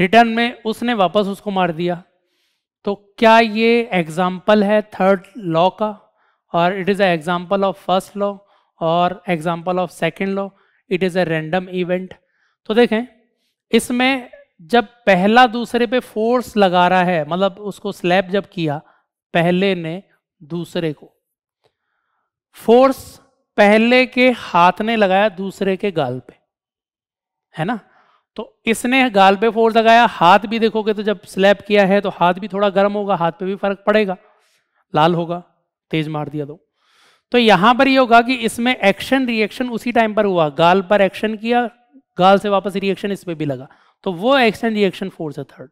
रिटर्न में उसने वापस उसको मार दिया तो क्या ये एग्जाम्पल है थर्ड लॉ का और it is a example of first law और example of second law it is a random event तो देखें इसमें जब पहला दूसरे पे फोर्स लगा रहा है मतलब उसको स्लैब जब किया पहले ने दूसरे को फोर्स पहले के हाथ ने लगाया दूसरे के गाल पे है ना तो इसने गाल पे फोर्स लगाया हाथ भी देखोगे तो जब स्लैप किया है तो हाथ भी थोड़ा गर्म होगा हाथ पे भी फर्क पड़ेगा लाल होगा तेज मार दिया दो तो, तो यहां पर ये होगा कि इसमें एक्शन रिएक्शन उसी टाइम पर हुआ गाल पर एक्शन किया गाल से वापस रिएक्शन इस पर भी लगा तो वो एक्शन रिएक्शन फोर्स है थर्ड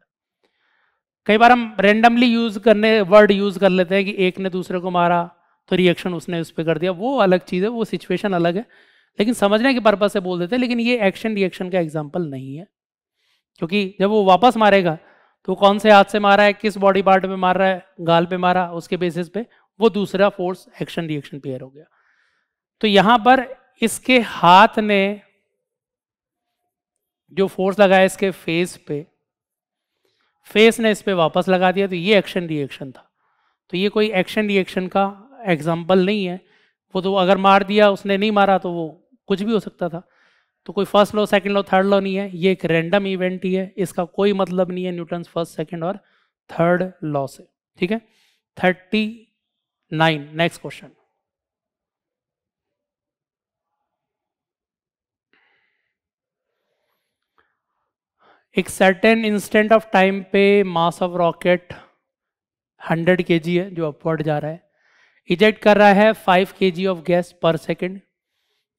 कई बार हम रेंडमली यूज करने वर्ड यूज कर लेते हैं कि एक ने दूसरे को मारा तो रिएक्शन उसने उस पर कर दिया वो अलग चीज़ है वो सिचुएशन अलग है लेकिन समझने के पर्पज से बोल देते हैं लेकिन ये एक्शन रिएक्शन का एग्जाम्पल नहीं है क्योंकि जब वो वापस मारेगा तो कौन से हाथ से मारा है किस बॉडी पार्ट पे मार रहा है गाल पे मारा उसके बेसिस पे वो दूसरा फोर्स एक्शन रिएक्शन पेयर हो गया तो यहां पर इसके हाथ ने जो फोर्स लगाया इसके फेस पे फेस ने इस पर वापस लगा दिया तो ये एक्शन रिएक्शन था तो ये कोई एक्शन रिएक्शन का एग्जाम्पल नहीं है वो तो अगर मार दिया उसने नहीं मारा तो वो कुछ भी हो सकता था तो कोई first law second law third law नहीं है ये एक रैंडम इवेंट ही है इसका कोई मतलब नहीं है न्यूटन फर्स्ट सेकंड और थर्ड लॉ से ठीक है थर्टी नाइन नेक्स्ट क्वेश्चन एक सर्टेन इंस्टेंट ऑफ टाइम पे मास ऑफ रॉकेट 100 के है जो अपवर्ड जा रहा है इजेक्ट कर रहा है 5 के of gas per second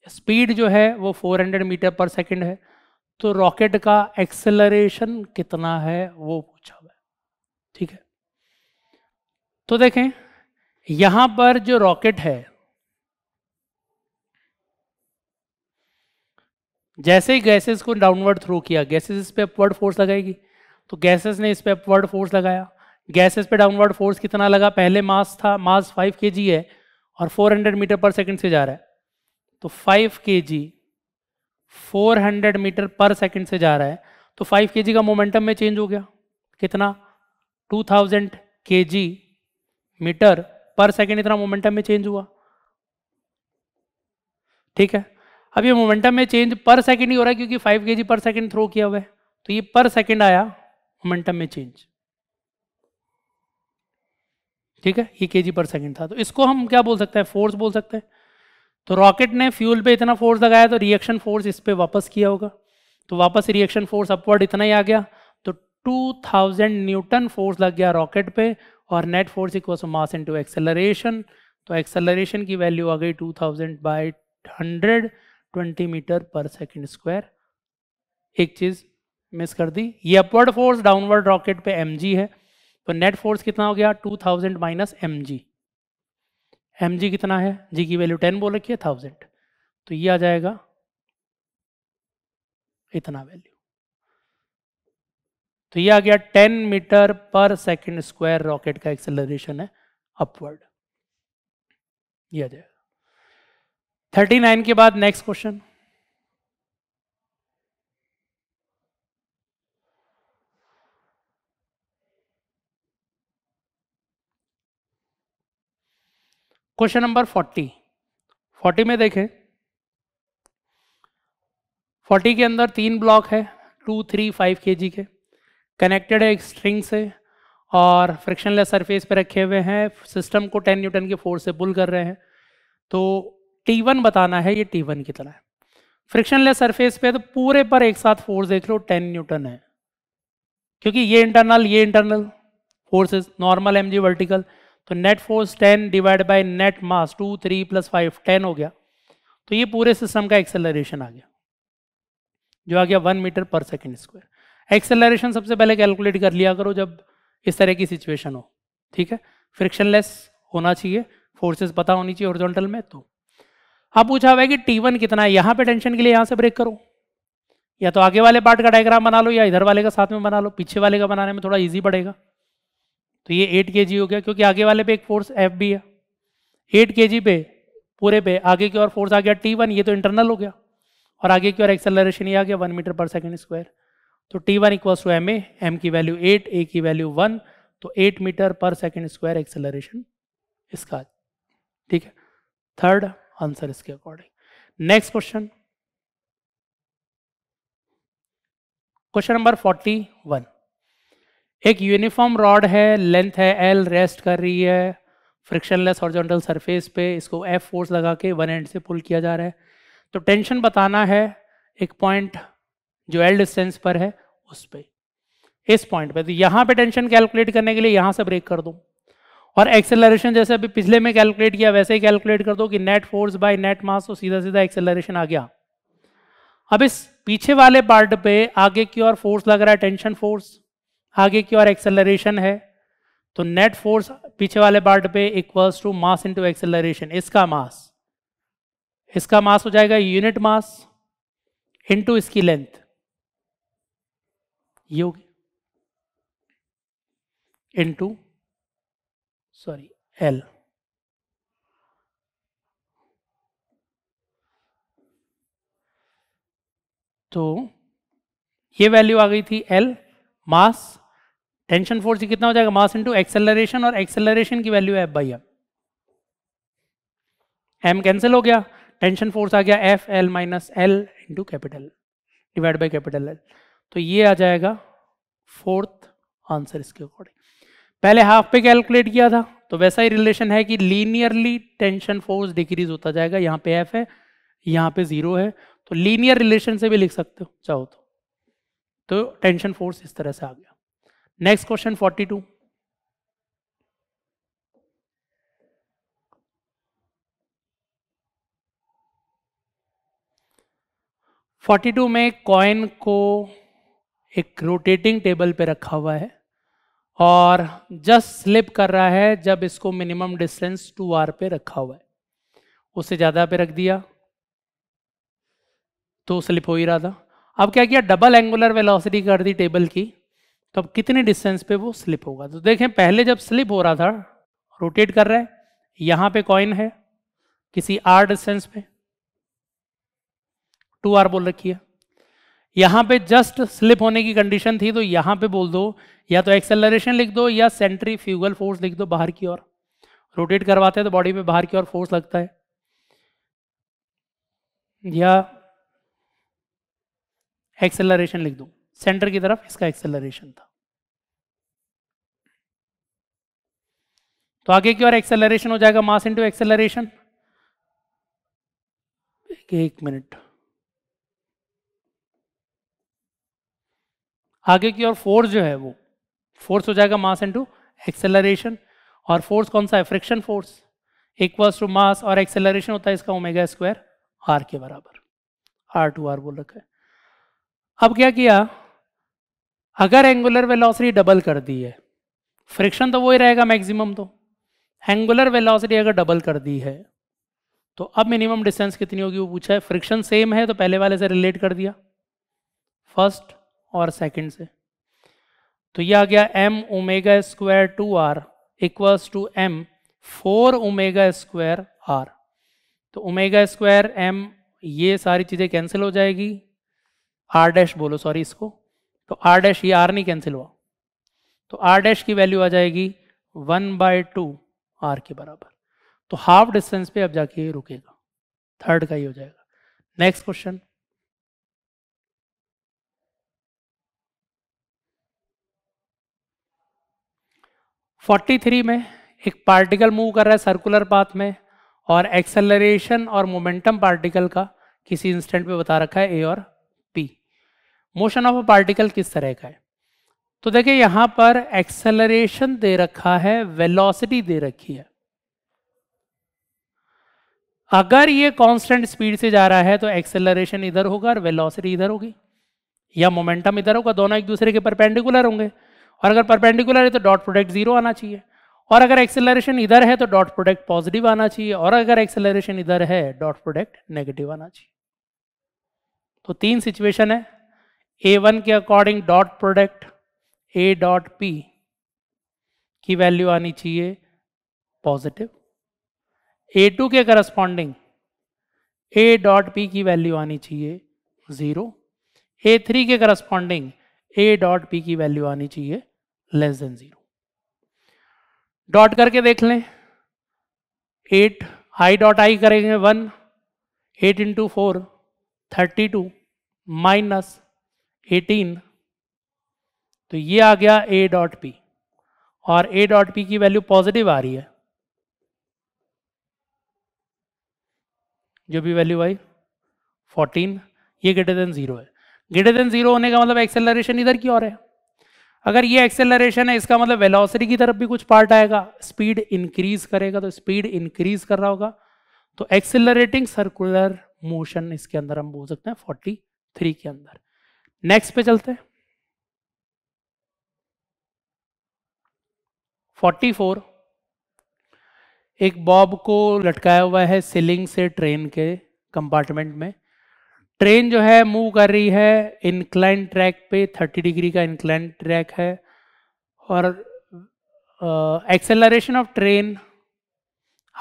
speed जो है वो 400 मीटर पर सेकंड है तो रॉकेट का एक्सेलरेशन कितना है वो पूछा हुआ है ठीक है तो देखें यहां पर जो रॉकेट है जैसे ही गैसेस को डाउनवर्ड थ्रो किया गैसेस इस पर अपवर्ड फोर्स लगाएगी तो गैसेस ने इस पे अपवर्ड फोर्स लगाया गैसेस पे डाउनवर्ड फोर्स कितना लगा पहले मास था मास 5 के है और 400 मीटर पर सेकंड से जा रहा है तो five k g four hundred metre per second से जा रहा है तो फाइव के जी का मोमेंटम में चेंज हो गया कितना two thousand k g metre per second इतना मोमेंटम में चेंज हुआ ठीक है अब ये मोमेंटम में चेंज पर सेकेंड ही हो रहा है क्योंकि फाइव के जी पर सेकेंड थ्रो किया हुआ है तो ये पर सेकेंड आया मोमेंटम में चेंज ठीक है ये के जी पर सेकेंड था तो इसको हम क्या बोल सकते हैं फोर्स बोल सकते हैं तो रॉकेट ने फ्यूल पे इतना फोर्स लगाया तो रिएक्शन फोर्स इस पर वापस किया होगा तो वापस रिएक्शन फोर्स अपवर्ड इतना ही आ गया तो 2000 न्यूटन फोर्स लग गया रॉकेट पे और net force equal to mass into acceleration तो एक्सेलरेशन की वैल्यू आ गई 2000 by hundred metre per second square एक चीज मिस कर दी ये अपवर्ड फोर्स डाउनवर्ड रॉकेट पे एम है तो नेट फोर्स कितना हो गया two thousand minus M g m g कितना है जी की वैल्यू टेन बोल रखी है थाउजेंड तो ये आ जाएगा इतना वैल्यू तो ये आ गया ten metre per second square rocket का एक्सेलरेशन है अपवर्ड ये आ जाएगा थर्टी नाइन के बाद next question question number forty forty में देखें फोर्टी के अंदर तीन ब्लॉक है टू थ्री फाइव के जी के कनेक्टेड है एक स्ट्रिंग से और फ्रिक्शनलेस सरफेस पे रखे हुए हैं सिस्टम को 10 न्यूटन के फोर्स से पुल कर रहे हैं तो T1 बताना है ये T1 की तरह फ्रिक्शनलेस सरफेस पे तो पूरे पर एक साथ फोर्स देख लो 10 न्यूटन है क्योंकि ये इंटरनल ये internal forces normal m vertical तो net force ten divide by net mass two three plus five ten हो गया तो ये पूरे सिस्टम का एक्सेलरेशन आ गया जो आ गया one metre per second square acceleration सबसे पहले कैलकुलेट कर लिया करो जब इस तरह की सिचुएशन हो ठीक है लेस होना चाहिए फोर्सेस पता होनी चाहिए ओरिजोनटल में तो अब पूछा हुआ है कि टी कितना है यहाँ पे टेंशन के लिए यहाँ से ब्रेक करो या तो आगे वाले पार्ट का डायग्राम बना लो या इधर वाले का साथ में बना लो पीछे वाले का बनाने में थोड़ा ईजी पड़ेगा तो ये एट के हो गया क्योंकि आगे वाले पे एक फोर्स एफ भी है एट के पे पूरे पे आगे की ओर फोर्स आ गया टी वन ये तो इंटरनल हो गया और आगे की ओर एक्सेलरेशन ये आ गया one metre per second square तो T one equals to m m की वैल्यू एट ए की वैल्यू वन तो eight metre per second square acceleration इसका ठीक है थर्ड आंसर इसके according next question question number forty one एक uniform rod है लेंथ है एल रेस्ट कर रही है फ्रिक्शनलेस हॉरिजॉन्टल सरफेस पे इसको एफ फोर्स लगा के वन एंड से पुल किया जा रहा है तो टेंशन बताना है एक पॉइंट जो एल डिस्टेंस पर है उस पर इस पॉइंट पे तो यहाँ पे टेंशन कैलकुलेट करने के लिए यहाँ से ब्रेक कर दो और एक्सेलरेशन जैसे अभी पिछले में कैलकुलेट किया वैसे ही कैलकुलेट कर दो कि net force by net mass तो सीधा सीधा एक्सेलरेशन आ गया अब इस पीछे वाले पार्ट पे आगे की ओर फोर्स लग रहा है टेंशन फोर्स आगे की ओर एक्सेलरेशन है तो नेट फोर्स पीछे वाले पार्ट पे equals to mass into acceleration इसका मास इसका मास हो जाएगा यूनिट मास इनटू इसकी लेंथ ये होगी इनटू सॉरी एल तो ये वैल्यू आ गई थी एल मास टेंशन फोर्स कितना हो जाएगा मास इंटू एक्सेलरेशन और एक्सेलरेशन की वैल्यू है F by m m cancel हो गया टेंशन फोर्स आ गया F l minus l into capital divide by capital L तो ये आ जाएगा फोर्थ आंसर इसके अकॉर्डिंग पहले हाफ पे कैलकुलेट किया था तो वैसा ही रिलेशन है कि लीनियरली टेंशन फोर्स डिक्रीज होता जाएगा यहाँ पे एफ है यहाँ पे जीरो है तो लीनियर रिलेशन से भी लिख सकते हो चाहो तो टेंशन तो फोर्स इस तरह से आ गया नेक्स्ट क्वेश्चन 42 टू में कॉइन को एक रोटेटिंग टेबल पे रखा हुआ है और जस्ट स्लिप कर रहा है जब इसको मिनिमम डिस्टेंस टू आर पे रखा हुआ है उससे ज़्यादा पे रख दिया तो स्लिप हो ही रहा था अब क्या किया डबल एंगुलर वेलोसिटी कर दी टेबल की तो अब कितने डिस्टेंस पे वो स्लिप होगा तो देखें पहले जब स्लिप हो रहा था रोटेट कर रहा है यहां पे कॉइन है किसी आर डिस्टेंस पे टू आर बोल रखी है यहां पे जस्ट स्लिप होने की कंडीशन थी तो यहां पे बोल दो या तो एक्सेलरेशन लिख दो या सेंट्री फ्यूगल फोर्स लिख दो बाहर की ओर रोटेट करवाते हैं तो बॉडी पे बाहर की ओर फोर्स लगता है या एक्सेलरेशन लिख दो सेंटर की तरफ इसका एक्सेलरेशन था तो आगे की ओर एक्सेलरेशन हो जाएगा मास इनटू एक्सेलरेशन एक एक मिनट आगे की ओर फोर्स जो है वो फोर्स हो जाएगा मास इनटू एक्सेलरेशन और फोर्स कौन सा है friction force equals to mass और एक्सेलरेशन होता है इसका ओमेगा स्क्वायर आर के बराबर आर टू आर बोल रखा है अब क्या किया अगर एंगुलर वेलोसिटी डबल कर दी है फ्रिक्शन तो वही रहेगा मैक्सिमम तो एंगुलर वेलोसिटी अगर डबल कर दी है तो अब मिनिमम डिस्टेंस कितनी होगी वो पूछा है फ्रिक्शन सेम है तो पहले वाले से रिलेट कर दिया फर्स्ट और सेकंड से तो ये आ गया m omega square two r equals to m four omega square r तो ओमेगा स्क्वायर एम ये सारी चीज़ें कैंसिल हो जाएगी आर डैश बोलो सॉरी इसको तो आर डैश ये आर नहीं कैंसिल हुआ तो आर डैश की वैल्यू आ जाएगी वन बाय टू आर के बराबर तो हाफ डिस्टेंस पे अब जाके ये रुकेगा थर्ड का ही हो जाएगा नेक्स्ट क्वेश्चन फोर्टी थ्री में एक पार्टिकल मूव कर रहा है सर्कुलर पाथ में और एक्सेलरेशन और मोमेंटम पार्टिकल का किसी इंस्टेंट पे बता रखा है ए और मोशन ऑफ अ पार्टिकल किस तरह का है तो देखिए यहां पर एक्सेलरेशन दे रखा है वेलोसिटी दे रखी है अगर ये कांस्टेंट स्पीड से जा रहा है तो एक्सेलरेशन इधर होगा और वेलोसिटी इधर होगी या मोमेंटम इधर होगा दोनों एक दूसरे के परपेंडिकुलर होंगे और अगर परपेंडिकुलर है तो डॉट प्रोडक्ट जीरो आना चाहिए और अगर एक्सेलरेशन इधर है तो डॉट प्रोडक्ट पॉजिटिव आना चाहिए और अगर एक्सेलरेशन इधर है डॉट प्रोडक्ट नेगेटिव आना चाहिए तो तीन सिचुएशन है ए वन के according dot product a dot p की वैल्यू आनी चाहिए पॉजिटिव ए टू के करस्पॉन्डिंग ए डॉट पी की वैल्यू आनी चाहिए ज़ीरो ए थ्री के करस्पॉन्डिंग ए डॉट पी की वैल्यू आनी चाहिए लेस देन ज़ीरो डॉट करके देख लें एट आई डॉट आई करेंगे one eight into four thirty two minus eighteen तो ये आ गया ए डॉट पी और ए डॉट पी की वैल्यू पॉजिटिव आ रही है जो भी वैल्यू आई फोर्टीन ये ग्रेटर देन जीरो है ग्रेटर देन जीरो होने का मतलब एक्सेलरेशन इधर की ओर है अगर ये एक्सेलरेशन है इसका मतलब वेलोसिटी की तरफ भी कुछ पार्ट आएगा स्पीड इंक्रीज करेगा तो स्पीड इंक्रीज कर रहा होगा तो एक्सेलरेटिंग सर्कुलर मोशन इसके अंदर हम बोल सकते हैं 43 के अंदर नेक्स्ट पे चलते हैं 44 एक बॉब को लटकाया हुआ है सीलिंग से ट्रेन के कंपार्टमेंट में ट्रेन जो है मूव कर रही है इंक्लाइन ट्रैक पे 30 डिग्री का इंक्लाइन ट्रैक है और acceleration of train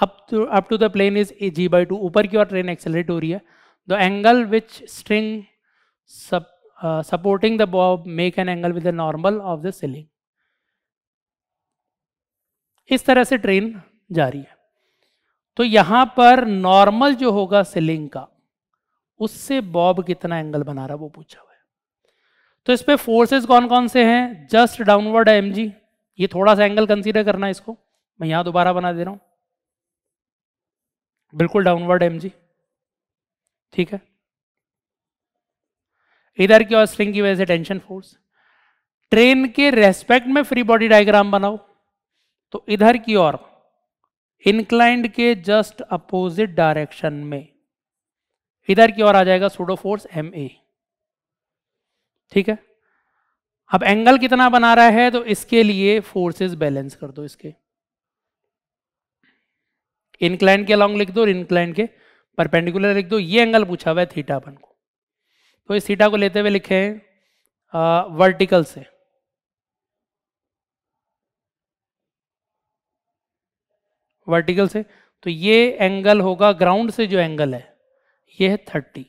up to up to the plane is g by two ऊपर की ओर ट्रेन एक्सेलरेट हो रही है the angle which string sub supporting uh, supporting the bob make an angle with the normal of the ceiling इस तरह से train जा रही है तो यहां पर नॉर्मल जो होगा सिलिंग का उससे बॉब कितना एंगल बना रहा वो पूछा हुआ है तो इस पर फोर्सेज कौन कौन से हैं जस्ट डाउनवर्ड एम जी ये थोड़ा सा एंगल कंसीडर करना है इसको मैं यहां दोबारा बना दे रहा हूं बिल्कुल डाउनवर्ड एम जी ठीक है इधर की और स्ट्रिंग की वजह से टेंशन फोर्स ट्रेन के रेस्पेक्ट में फ्री बॉडी डायग्राम बनाओ तो इधर की ओर इंक्लाइंड के जस्ट अपोजिट डायरेक्शन में इधर की ओर आ जाएगा सूडो फोर्स एम ए ठीक है अब एंगल कितना बना रहा है तो इसके लिए फोर्सेस बैलेंस कर दो इसके इंक्लाइंड के अलॉन्ग लिख दो और इंक्लाइंड के परपेंडिकुलर लिख दो ये एंगल पूछा हुआ है थीटा अपन को तो इस थीटा को लेते हुए लिखे वर्टिकल से वर्टिकल से तो ये एंगल होगा ग्राउंड से जो एंगल है ये है थर्टी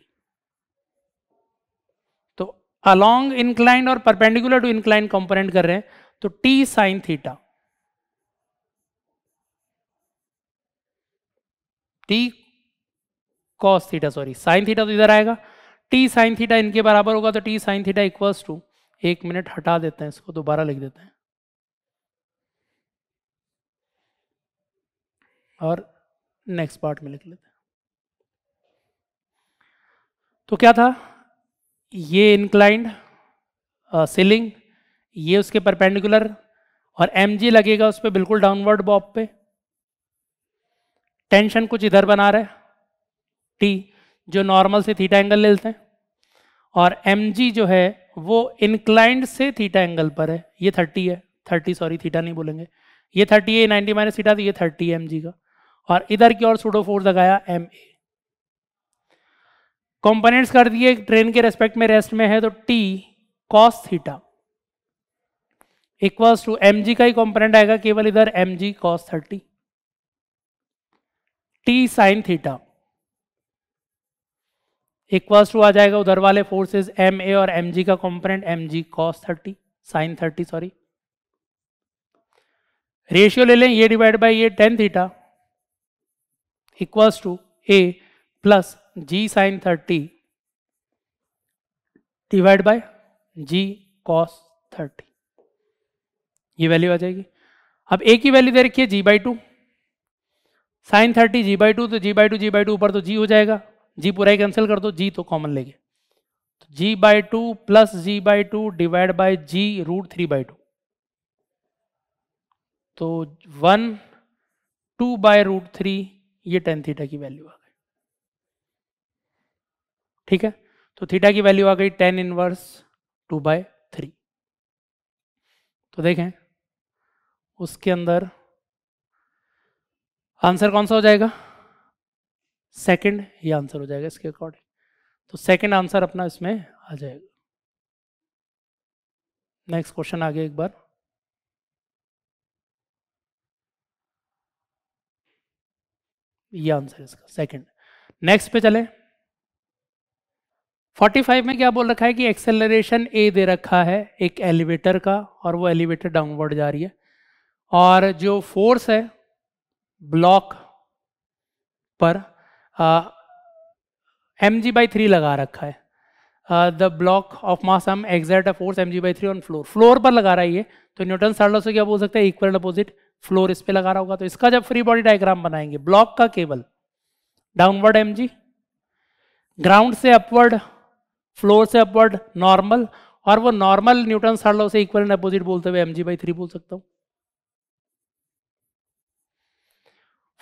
तो अलोंग इंक्लाइन और परपेंडिकुलर टू इंक्लाइन कंपोनेंट कर रहे हैं तो T sine theta T cos theta sorry sine theta तो इधर आएगा टी साइन थीटा इनके बराबर होगा तो T sine theta equals to एक मिनट हटा देते हैं इसको दोबारा लिख देते हैं और नेक्स्ट पार्ट में लिख लेते हैं तो क्या था ये इंक्लाइंड सीलिंग ये उसके परपेंडिकुलर और एम जी लगेगा उस पर बिल्कुल डाउनवर्ड बॉब पे टेंशन कुछ इधर बना रहा है टी जो नॉर्मल से थीटा एंगल ले लेते हैं और एम जो है वो इनक्लाइंड से थीटा एंगल पर है ये थर्टी है थर्टी सॉरी थीटा नहीं बोलेंगे ये थर्टी है नाइन्टी माइनस थीटा तो ये थर्टी है एम का और इधर की ओर सूडो फोर्स लगाया एम ए कॉम्पोनेंट्स कर दिए ट्रेन के रेस्पेक्ट में रेस्ट में है तो T cos theta equals to m का ही कॉम्पोनेंट आएगा केवल इधर m ji cos thirty T sine theta equals to आ जाएगा उधर वाले फोर्सेस एम ए और एम जी का कॉम्पोनेंट एम जी cos thirty sine thirty sorry ratio ले लें ये डिवाइड बाय ये tan theta equals to a plus g sine thirty divide by g cos thirty ये वैल्यू आ जाएगी अब ए की वैल्यू दे रखिए g by two sine thirty g by two तो g by two g by two ऊपर तो जी हो जाएगा जी पूरा ही कैंसिल कर दो जी तो कॉमन लेंगे तो g by two plus g by two divide by g root three by two तो one two by root three ये टेन थीटा की वैल्यू आ गई ठीक है तो थीटा की वैल्यू आ गई tan inverse two by three तो देखें उसके अंदर आंसर कौन सा हो जाएगा सेकंड ये आंसर हो जाएगा इसके अकॉर्डिंग तो सेकंड आंसर अपना इसमें आ जाएगा नेक्स्ट क्वेश्चन आगे एक बार ये आंसर इसका सेकंड नेक्स्ट पे चले 45 में क्या बोल रखा है कि एक्सेलरेशन ए दे रखा है एक एलिवेटर का और वो एलिवेटर डाउनवर्ड जा रही है और जो फोर्स है ब्लॉक पर एम जी बाई थ्री लगा रखा है द ब्लॉक ऑफ मास हम exact a force m g by three on floor floor पर लगा रहा है ये तो न्यूटन सार्लो से क्या बोल सकते हैं इक्वल अपोजिट फ्लोर इस पर लगा रहा होगा तो इसका जब फ्री बॉडी डायग्राम बनाएंगे ब्लॉक का cable downward M g ground से अपवर्ड फ्लोर से अपवर्ड नॉर्मल और वो नॉर्मल न्यूटन सार्लो से इक्वल अपोजिट बोलते हुए एम जी बाई थ्री बोल सकता हूँ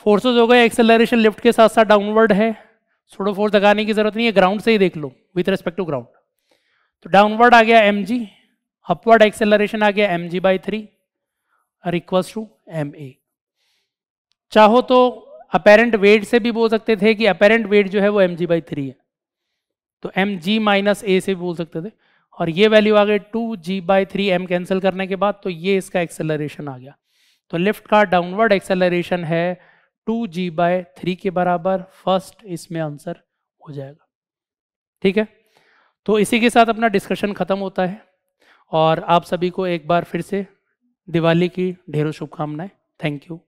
फोर्सेज हो गए एक्सेलरेशन लिफ्ट के साथ साथ डाउनवर्ड है सोडो फोर्स लगाने की जरूरत नहीं है ग्राउंड से ही देख लो विथ रेस्पेक्ट टू ग्राउंड तो डाउनवर्ड आ गया एम जी अपवर्ड एक्सेलरेशन आ गया एम जी बाई थ्री और इक्वल्स टू एम ए चाहो तो अपेरेंट वेट से भी बोल सकते थे कि अपेरेंट वेट जो है वो एम जी बाई थ्री है तो एम जी माइनस ए से भी बोल सकते थे और ये वैल्यू आ गई two g by three m cancel करने के बाद तो ये इसका एक्सेलरेशन आ गया तो लिफ्ट का डाउनवर्ड एक्सेलरेशन है टू जी बाय थ्री के बराबर फर्स्ट इसमें आंसर हो जाएगा ठीक है तो इसी के साथ अपना डिस्कशन ख़त्म होता है और आप सभी को एक बार फिर से दिवाली की ढेरों शुभकामनाएं थैंक यू